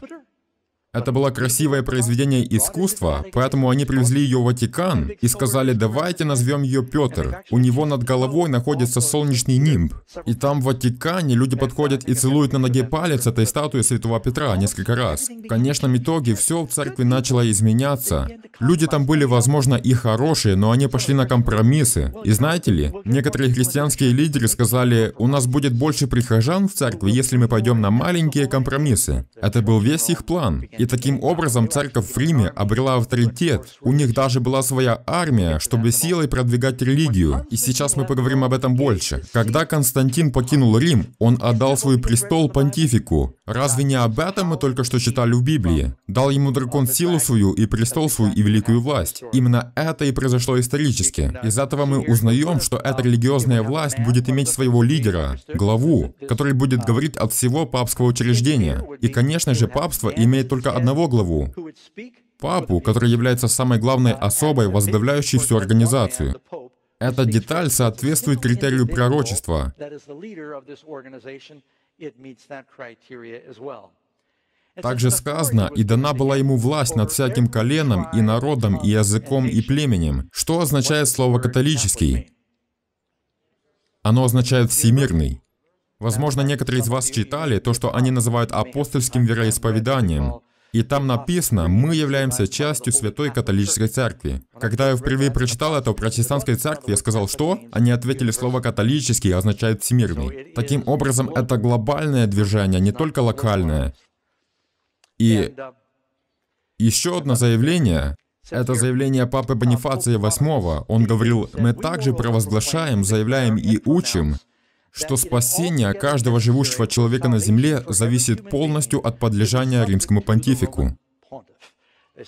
Это было красивое произведение искусства, поэтому они привезли ее в Ватикан и сказали, давайте назовем ее Петр. У него над головой находится солнечный нимб. И там в Ватикане люди подходят и целуют на ноге палец этой статуи святого Петра несколько раз. В конечном итоге все в церкви начало изменяться. Люди там были, возможно, и хорошие, но они пошли на компромиссы. И знаете ли, некоторые христианские лидеры сказали, у нас будет больше прихожан в церкви, если мы пойдем на маленькие компромиссы. Это был весь их план. И таким образом церковь в Риме обрела авторитет. У них даже была своя армия, чтобы силой продвигать религию. И сейчас мы поговорим об этом больше. Когда Константин покинул Рим, он отдал свой престол понтифику. Разве не об этом мы только что читали в Библии? Дал ему дракон силу свою и престол свой и великую власть. Именно это и произошло исторически. Из этого мы узнаем, что эта религиозная власть будет иметь своего лидера, главу, который будет говорить от всего папского учреждения. И, конечно же, папство имеет только только одного главу, папу, который является самой главной особой, возглавляющей всю организацию. Эта деталь соответствует критерию пророчества. Также сказано, и дана была ему власть над всяким коленом, и народом, и языком, и племенем. Что означает слово «католический»? Оно означает «всемирный». Возможно, некоторые из вас читали то, что они называют апостольским вероисповеданием. И там написано, мы являемся частью Святой Католической Церкви. Когда я впервые прочитал это в протестантской церкви, я сказал, что? Они ответили слово «католический» означает «всемирный». Таким образом, это глобальное движение, не только локальное. И еще одно заявление, это заявление Папы Бонифация VIII. Он говорил, мы также провозглашаем, заявляем и учим, что спасение каждого живущего человека на земле зависит полностью от подлежания римскому понтифику.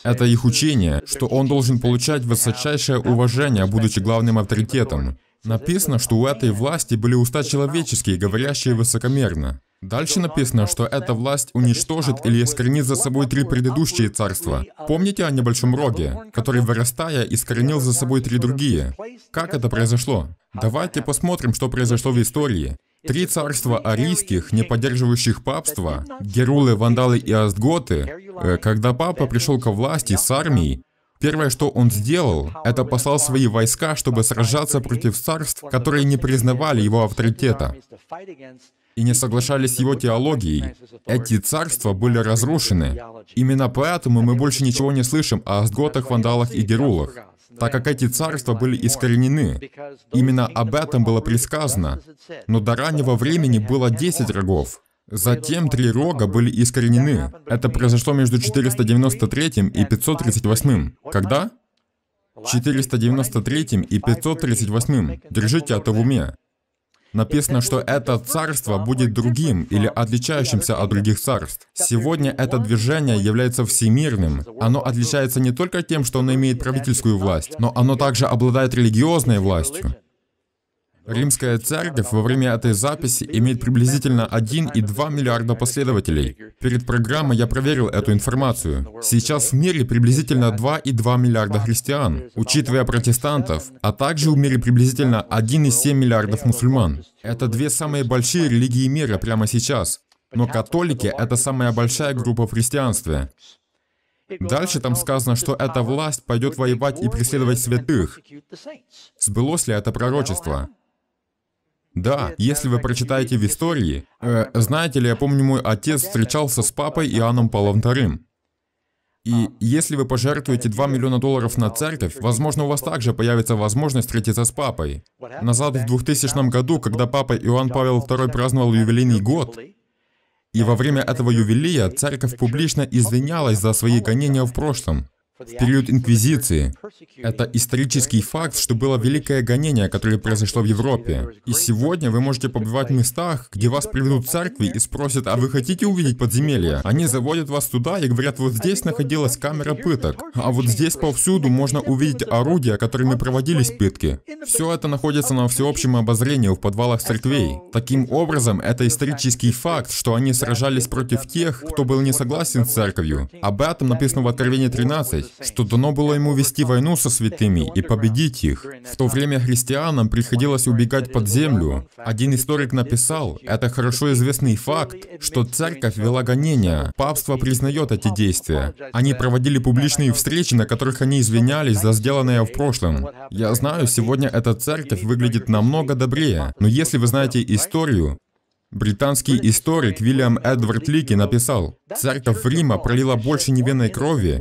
Это их учение, что он должен получать высочайшее уважение, будучи главным авторитетом. Написано, что у этой власти были уста человеческие, говорящие высокомерно. Дальше написано, что эта власть уничтожит или искоренит за собой три предыдущие царства. Помните о небольшом роге, который, вырастая, искоренил за собой три другие? Как это произошло? Давайте посмотрим, что произошло в истории. Три царства арийских, не поддерживающих папство, Герулы, Вандалы и Астготы, э, когда папа пришел ко власти с армией, Первое, что он сделал, это послал свои войска, чтобы сражаться против царств, которые не признавали его авторитета и не соглашались с его теологией. Эти царства были разрушены. Именно поэтому мы больше ничего не слышим о асготах, вандалах и герулах, так как эти царства были искоренены. Именно об этом было предсказано. Но до раннего времени было 10 рогов. Затем три рога были искоренены. Это произошло между 493 и 538. Когда? 493 и 538. Держите это в уме. Написано, что это царство будет другим или отличающимся от других царств. Сегодня это движение является всемирным. Оно отличается не только тем, что оно имеет правительскую власть, но оно также обладает религиозной властью. Римская церковь во время этой записи имеет приблизительно 1,2 миллиарда последователей. Перед программой я проверил эту информацию. Сейчас в мире приблизительно 2,2 миллиарда христиан, учитывая протестантов, а также в мире приблизительно 1,7 миллиардов мусульман. Это две самые большие религии мира прямо сейчас. Но католики — это самая большая группа в христианстве. Дальше там сказано, что эта власть пойдет воевать и преследовать святых. Сбылось ли это пророчество? Да, если вы прочитаете в истории, э, знаете ли, я помню, мой отец встречался с папой Иоанном Павлом II. И а, если вы пожертвуете 2 миллиона долларов на церковь, возможно, у вас также появится возможность встретиться с папой. Назад в 2000 году, когда папа Иоанн Павел II праздновал юбилейный год, и во время этого юбилея церковь публично извинялась за свои гонения в прошлом в период Инквизиции. Это исторический факт, что было великое гонение, которое произошло в Европе. И сегодня вы можете побывать в местах, где вас приведут в церкви и спросят, а вы хотите увидеть подземелье? Они заводят вас туда и говорят, вот здесь находилась камера пыток, а вот здесь повсюду можно увидеть орудия, которыми проводились пытки. Все это находится на всеобщем обозрении в подвалах церквей. Таким образом, это исторический факт, что они сражались против тех, кто был не согласен с церковью. Об этом написано в Откровении 13 что дано было ему вести войну со святыми и победить их. В то время христианам приходилось убегать под землю. Один историк написал, это хорошо известный факт, что церковь вела гонения. Папство признает эти действия. Они проводили публичные встречи, на которых они извинялись за сделанное в прошлом. Я знаю, сегодня эта церковь выглядит намного добрее, но если вы знаете историю, Британский историк Вильям Эдвард Лики написал, «Церковь Рима пролила больше невинной крови,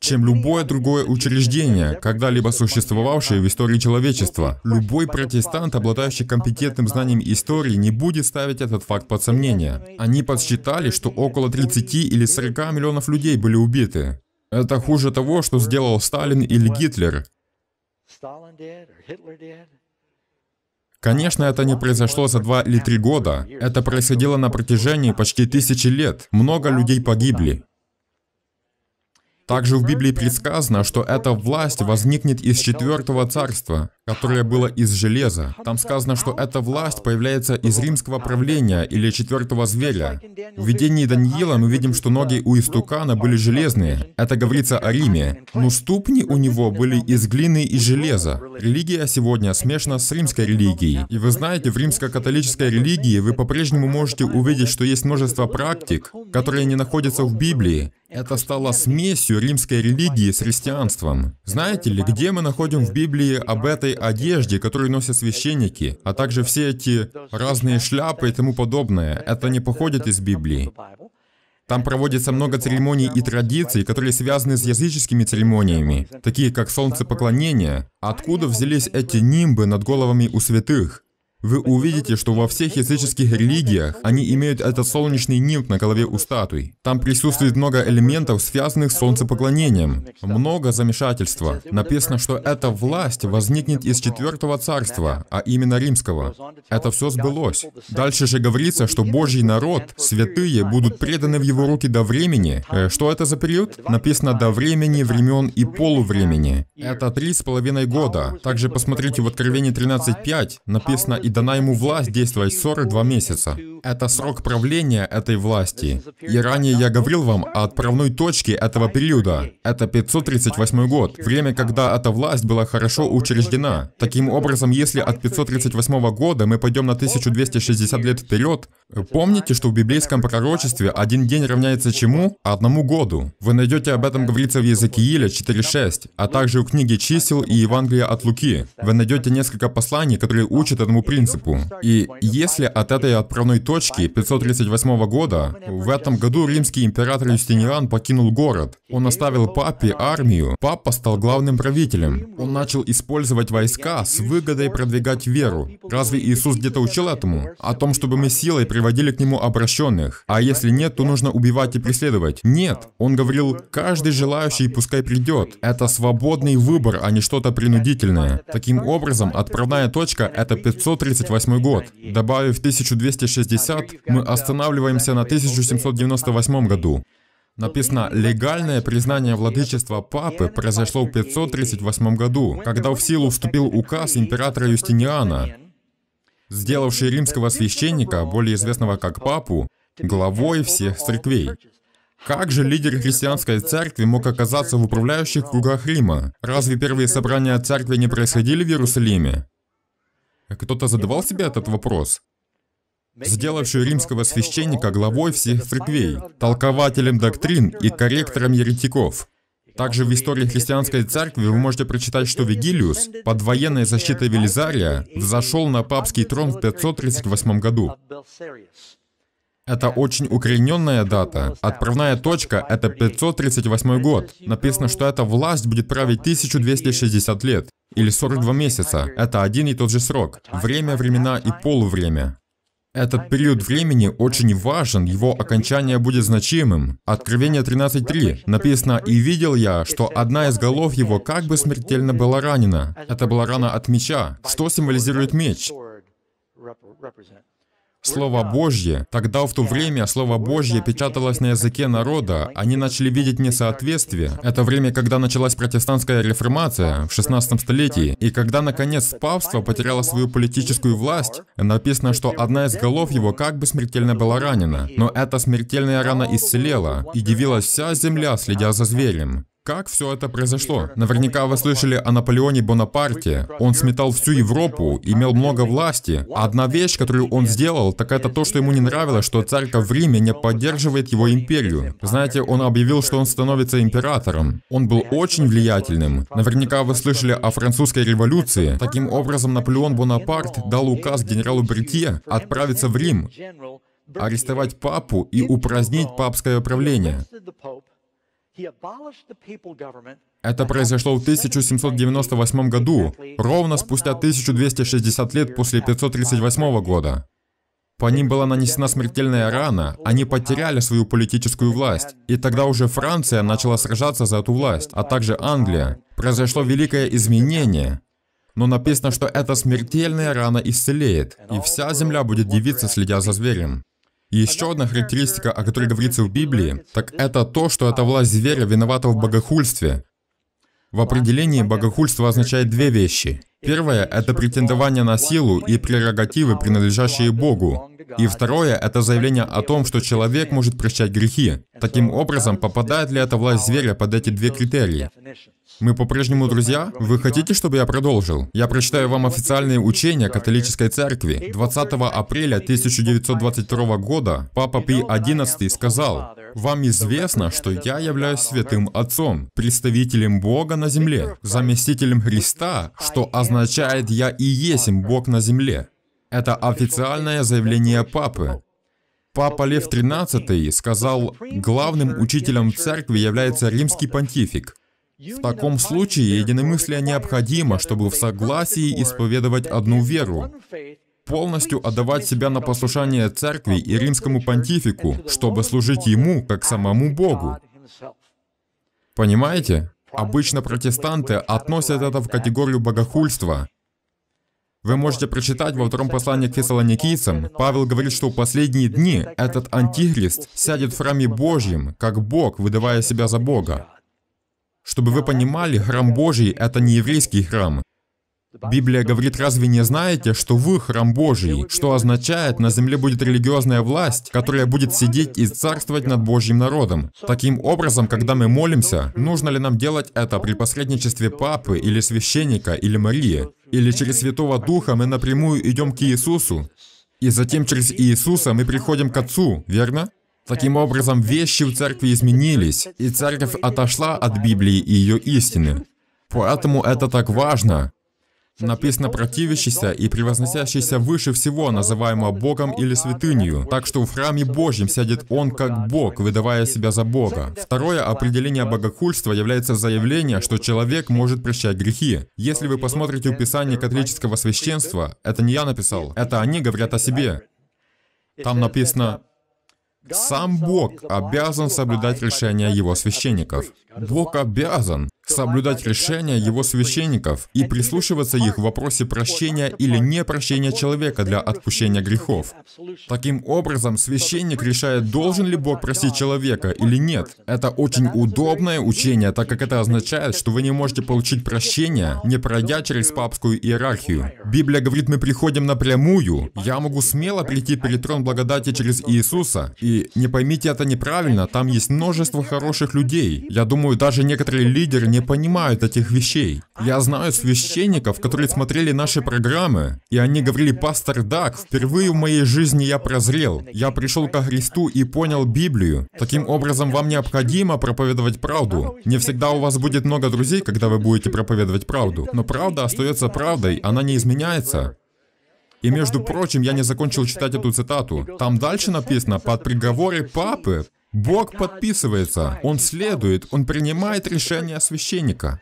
чем любое другое учреждение, когда-либо существовавшее в истории человечества. Любой протестант, обладающий компетентным знанием истории, не будет ставить этот факт под сомнение. Они подсчитали, что около 30 или 40 миллионов людей были убиты. Это хуже того, что сделал Сталин или Гитлер. Конечно, это не произошло за два или три года. Это происходило на протяжении почти тысячи лет. Много людей погибли. Также в Библии предсказано, что эта власть возникнет из четвертого царства которое было из железа. Там сказано, что эта власть появляется из римского правления или четвертого зверя. В видении Даниила мы видим, что ноги у истукана были железные. Это говорится о Риме. Но ступни у него были из глины и железа. Религия сегодня смешана с римской религией. И вы знаете, в римско-католической религии вы по-прежнему можете увидеть, что есть множество практик, которые не находятся в Библии, это стало смесью римской религии с христианством. Знаете ли, где мы находим в Библии об этой одежде, которую носят священники, а также все эти разные шляпы и тому подобное, это не походит из Библии. Там проводится много церемоний и традиций, которые связаны с языческими церемониями, такие как солнцепоклонение. Откуда взялись эти нимбы над головами у святых? Вы увидите, что во всех языческих религиях они имеют этот солнечный нимб на голове у статуй. Там присутствует много элементов, связанных с солнцепоклонением. Много замешательства. Написано, что эта власть возникнет из четвертого царства, а именно римского. Это все сбылось. Дальше же говорится, что Божий народ, святые, будут преданы в его руки до времени. Э, что это за период? Написано «до времени, времен и полувремени». Это три с половиной года. Также посмотрите в Откровении 13.5, написано «И дана ему власть действовать 42 месяца. Это срок правления этой власти. И ранее я говорил вам о отправной точке этого периода. Это 538 год, время, когда эта власть была хорошо учреждена. Таким образом, если от 538 года мы пойдем на 1260 лет вперед, помните, что в библейском пророчестве один день равняется чему? Одному году. Вы найдете об этом говорится в Езекииле 4.6, а также у книги «Чисел» и Евангелия от Луки. Вы найдете несколько посланий, которые учат этому принципу принципу. И если от этой отправной точки 538 года, в этом году римский император Юстиниан покинул город. Он оставил папе армию, папа стал главным правителем. Он начал использовать войска с выгодой продвигать веру. Разве Иисус где-то учил этому? О том, чтобы мы силой приводили к нему обращенных, а если нет, то нужно убивать и преследовать. Нет, он говорил, каждый желающий пускай придет. Это свободный выбор, а не что-то принудительное. Таким образом, отправная точка — это 538 1938 год. Добавив 1260, мы останавливаемся на 1798 году. Написано, легальное признание владычества папы произошло в 538 году, когда в силу вступил указ императора Юстиниана, сделавший римского священника, более известного как папу, главой всех церквей. Как же лидер христианской церкви мог оказаться в управляющих кругах Рима? Разве первые собрания церкви не происходили в Иерусалиме? Кто-то задавал себе этот вопрос? сделавшую римского священника главой всех церквей, толкователем доктрин и корректором еретиков. Также в истории христианской церкви вы можете прочитать, что Вигилиус под военной защитой Велизария взошел на папский трон в 538 году. Это очень укорененная дата. Отправная точка — это 538 год. Написано, что эта власть будет править 1260 лет. Или 42 месяца. Это один и тот же срок. Время, времена и полувремя. Этот период времени очень важен, его окончание будет значимым. Откровение 13.3 написано «И видел я, что одна из голов его как бы смертельно была ранена». Это была рана от меча, что символизирует меч. Слово Божье. Тогда, в то время, Слово Божье печаталось на языке народа. Они начали видеть несоответствие. Это время, когда началась протестантская реформация в 16 столетии. И когда, наконец, папство потеряло свою политическую власть, написано, что одна из голов его как бы смертельно была ранена. Но эта смертельная рана исцелела, и дивилась вся земля, следя за зверем. Как все это произошло? Наверняка вы слышали о Наполеоне Бонапарте. Он сметал всю Европу, имел много власти. А одна вещь, которую он сделал, так это то, что ему не нравилось, что церковь в Риме не поддерживает его империю. Знаете, он объявил, что он становится императором. Он был очень влиятельным. Наверняка вы слышали о французской революции. Таким образом, Наполеон Бонапарт дал указ генералу Бритье отправиться в Рим арестовать папу и упразднить папское управление. Это произошло в 1798 году, ровно спустя 1260 лет после 538 года. По ним была нанесена смертельная рана, они потеряли свою политическую власть, и тогда уже Франция начала сражаться за эту власть, а также Англия. Произошло великое изменение, но написано, что эта смертельная рана исцелеет, и вся земля будет дивиться, следя за зверем. И еще одна характеристика, о которой говорится в Библии, так это то, что эта власть зверя виновата в богохульстве. В определении богохульство означает две вещи. Первое — это претендование на силу и прерогативы, принадлежащие Богу. И второе — это заявление о том, что человек может прощать грехи. Таким образом, попадает ли эта власть зверя под эти две критерии? Мы по-прежнему друзья? Вы хотите, чтобы я продолжил? Я прочитаю вам официальные учения католической церкви. 20 апреля 1922 года Папа Пий XI сказал, «Вам известно, что я являюсь святым отцом, представителем Бога на земле, заместителем Христа, что означает «я и есть Бог на земле». Это официальное заявление Папы. Папа Лев XIII сказал, главным учителем церкви является римский понтифик. В таком случае единомыслие необходимо, чтобы в согласии исповедовать одну веру, полностью отдавать себя на послушание церкви и римскому понтифику, чтобы служить ему, как самому Богу. Понимаете? Обычно протестанты относят это в категорию богохульства. Вы можете прочитать во втором послании к фессалоникийцам, Павел говорит, что в последние дни этот антихрист сядет в храме Божьем, как Бог, выдавая себя за Бога. Чтобы вы понимали, храм Божий — это не еврейский храм. Библия говорит, разве не знаете, что вы храм Божий, что означает, на земле будет религиозная власть, которая будет сидеть и царствовать над Божьим народом. Таким образом, когда мы молимся, нужно ли нам делать это при посредничестве Папы или священника или Марии, или через Святого Духа мы напрямую идем к Иисусу, и затем через Иисуса мы приходим к Отцу, верно? Таким образом, вещи в церкви изменились, и церковь отошла от Библии и ее истины. Поэтому это так важно. Написано «противящийся и превозносящийся выше всего, называемого Богом или святынью». Так что в храме Божьем сядет Он как Бог, выдавая себя за Бога. Второе определение богохульства является заявление, что человек может прощать грехи. Если вы посмотрите в католического священства, это не я написал, это они говорят о себе. Там написано сам Бог обязан соблюдать решения его священников. Бог обязан соблюдать решения его священников и прислушиваться их в вопросе прощения или непрощения человека для отпущения грехов. Таким образом, священник решает, должен ли Бог простить человека или нет. Это очень удобное учение, так как это означает, что вы не можете получить прощение, не пройдя через папскую иерархию. Библия говорит, мы приходим напрямую. Я могу смело прийти перед трон благодати через Иисуса. И не поймите это неправильно, там есть множество хороших людей. Я думаю, даже некоторые лидеры не не понимают этих вещей. Я знаю священников, которые смотрели наши программы, и они говорили, «Пастор Дак, впервые в моей жизни я прозрел. Я пришел ко Христу и понял Библию. Таким образом, вам необходимо проповедовать правду. Не всегда у вас будет много друзей, когда вы будете проповедовать правду, но правда остается правдой, она не изменяется. И между прочим, я не закончил читать эту цитату. Там дальше написано «Под приговоры папы Бог подписывается, Он следует, Он принимает решение священника.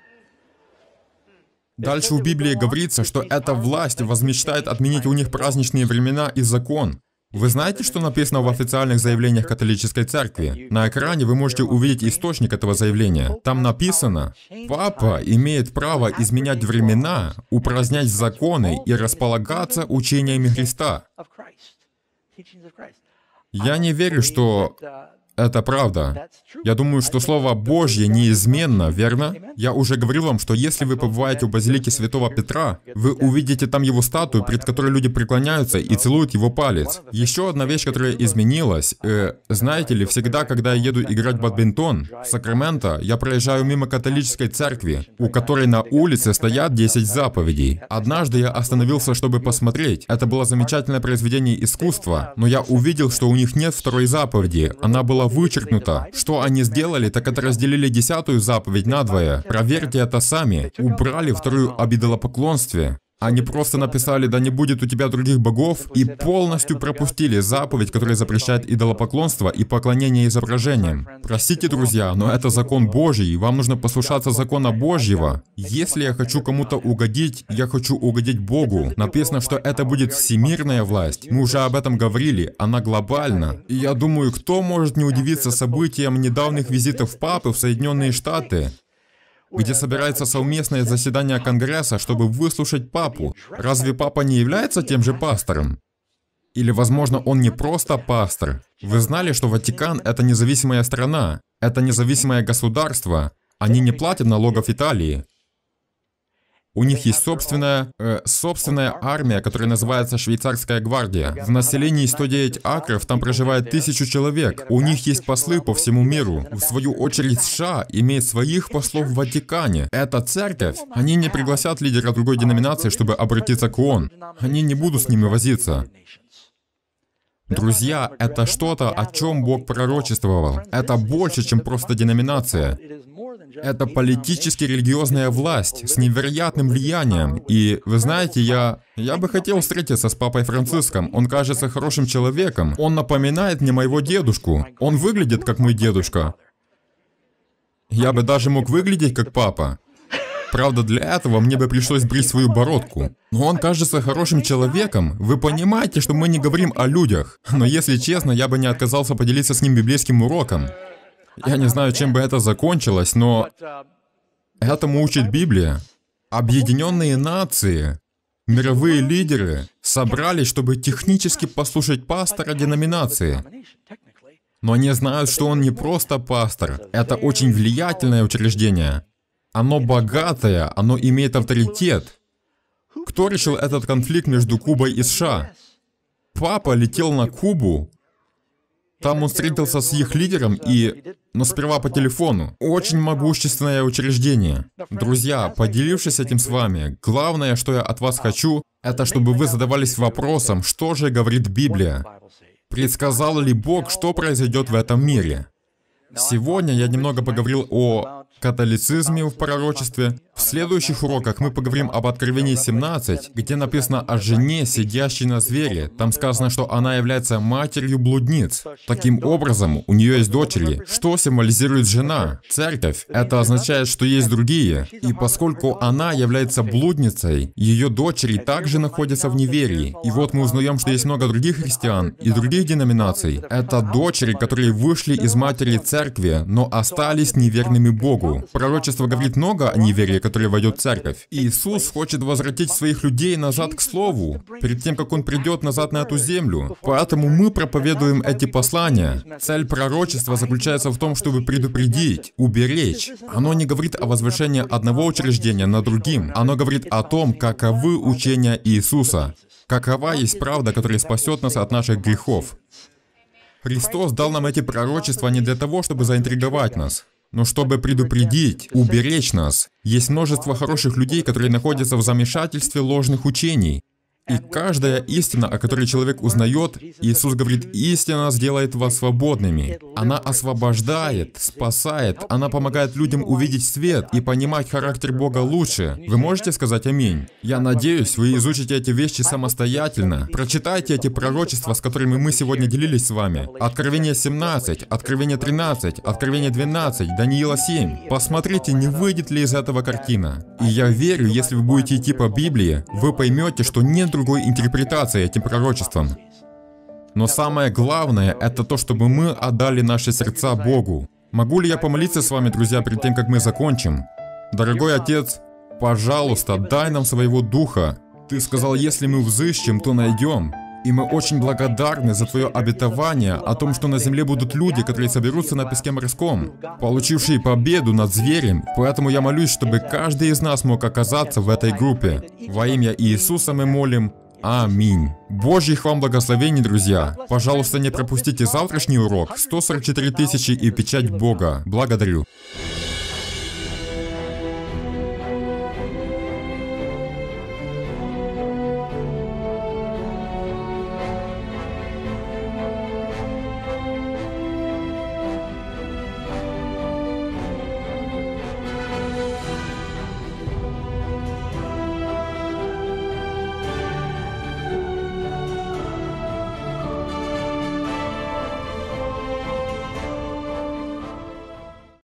Дальше в Библии говорится, что эта власть возмечтает отменить у них праздничные времена и закон. Вы знаете, что написано в официальных заявлениях католической церкви? На экране вы можете увидеть источник этого заявления. Там написано, «Папа имеет право изменять времена, упразднять законы и располагаться учениями Христа». Я не верю, что это правда. Я думаю, что Слово Божье неизменно, верно? Я уже говорил вам, что если вы побываете у базилики Святого Петра, вы увидите там его статую, пред которой люди преклоняются и целуют его палец. Еще одна вещь, которая изменилась. Э, знаете ли, всегда, когда я еду играть в бадминтон в Сакраменто, я проезжаю мимо католической церкви, у которой на улице стоят 10 заповедей. Однажды я остановился, чтобы посмотреть. Это было замечательное произведение искусства, но я увидел, что у них нет второй заповеди. Она была вычеркнуто. Что они сделали, так это разделили десятую заповедь надвое. Проверьте это сами. Убрали вторую о они просто написали «Да не будет у тебя других богов» и полностью пропустили заповедь, которая запрещает идолопоклонство и поклонение изображениям. Простите, друзья, но это закон Божий, вам нужно послушаться закона Божьего. Если я хочу кому-то угодить, я хочу угодить Богу. Написано, что это будет всемирная власть. Мы уже об этом говорили, она глобальна. И я думаю, кто может не удивиться событиям недавних визитов Папы в Соединенные Штаты? где собирается совместное заседание Конгресса, чтобы выслушать папу. Разве папа не является тем же пастором? Или, возможно, он не просто пастор. Вы знали, что Ватикан – это независимая страна, это независимое государство. Они не платят налогов Италии. У них есть собственная, э, собственная армия, которая называется Швейцарская гвардия. В населении 109 акров там проживает тысячу человек. У них есть послы по всему миру. В свою очередь США имеет своих послов в Ватикане. Это церковь. Они не пригласят лидера другой деноминации, чтобы обратиться к ООН. Они не будут с ними возиться. Друзья, это что-то, о чем Бог пророчествовал. Это больше, чем просто деноминация. Это политически-религиозная власть с невероятным влиянием. И, вы знаете, я... Я бы хотел встретиться с папой Франциском. Он кажется хорошим человеком. Он напоминает мне моего дедушку. Он выглядит как мой дедушка. Я бы даже мог выглядеть как папа. Правда, для этого мне бы пришлось брить свою бородку. Но он кажется хорошим человеком. Вы понимаете, что мы не говорим о людях. Но если честно, я бы не отказался поделиться с ним библейским уроком. Я не знаю, чем бы это закончилось, но этому учит Библия. Объединенные нации, мировые лидеры собрались, чтобы технически послушать пастора деноминации. Но они знают, что он не просто пастор. Это очень влиятельное учреждение. Оно богатое, оно имеет авторитет. Кто решил этот конфликт между Кубой и США? Папа летел на Кубу, там он встретился с их лидером и... Но ну, сперва по телефону. Очень могущественное учреждение. Друзья, поделившись этим с вами, главное, что я от вас хочу, это чтобы вы задавались вопросом, что же говорит Библия. Предсказал ли Бог, что произойдет в этом мире? Сегодня я немного поговорил о католицизме в пророчестве, в следующих уроках мы поговорим об Откровении 17, где написано о жене, сидящей на звере. Там сказано, что она является матерью блудниц. Таким образом, у нее есть дочери. Что символизирует жена? Церковь. Это означает, что есть другие. И поскольку она является блудницей, ее дочери также находятся в неверии. И вот мы узнаем, что есть много других христиан и других деноминаций. Это дочери, которые вышли из матери церкви, но остались неверными Богу. Пророчество говорит много о неверии, которые войдет в церковь. Иисус хочет возвратить своих людей назад к Слову, перед тем, как Он придет назад на эту землю. Поэтому мы проповедуем эти послания. Цель пророчества заключается в том, чтобы предупредить, уберечь. Оно не говорит о возвышении одного учреждения на другим. Оно говорит о том, каковы учения Иисуса, какова есть правда, которая спасет нас от наших грехов. Христос дал нам эти пророчества не для того, чтобы заинтриговать нас. Но чтобы предупредить, уберечь нас, есть множество хороших людей, которые находятся в замешательстве ложных учений, и каждая истина, о которой человек узнает, Иисус говорит, истина сделает вас свободными. Она освобождает, спасает, она помогает людям увидеть свет и понимать характер Бога лучше. Вы можете сказать аминь? Я надеюсь, вы изучите эти вещи самостоятельно. Прочитайте эти пророчества, с которыми мы сегодня делились с вами. Откровение 17, Откровение 13, Откровение 12, Даниила 7. Посмотрите, не выйдет ли из этого картина. И я верю, если вы будете идти по Библии, вы поймете, что нет другой интерпретации этим пророчествам. Но самое главное, это то, чтобы мы отдали наши сердца Богу. Могу ли я помолиться с вами, друзья, перед тем, как мы закончим? Дорогой Отец, пожалуйста, дай нам своего Духа. Ты сказал, если мы взыщем, то найдем. И мы очень благодарны за твое обетование о том, что на земле будут люди, которые соберутся на песке морском, получившие победу над зверем. Поэтому я молюсь, чтобы каждый из нас мог оказаться в этой группе. Во имя Иисуса мы молим. Аминь. Божьих вам благословений, друзья. Пожалуйста, не пропустите завтрашний урок. 144 тысячи и печать Бога. Благодарю.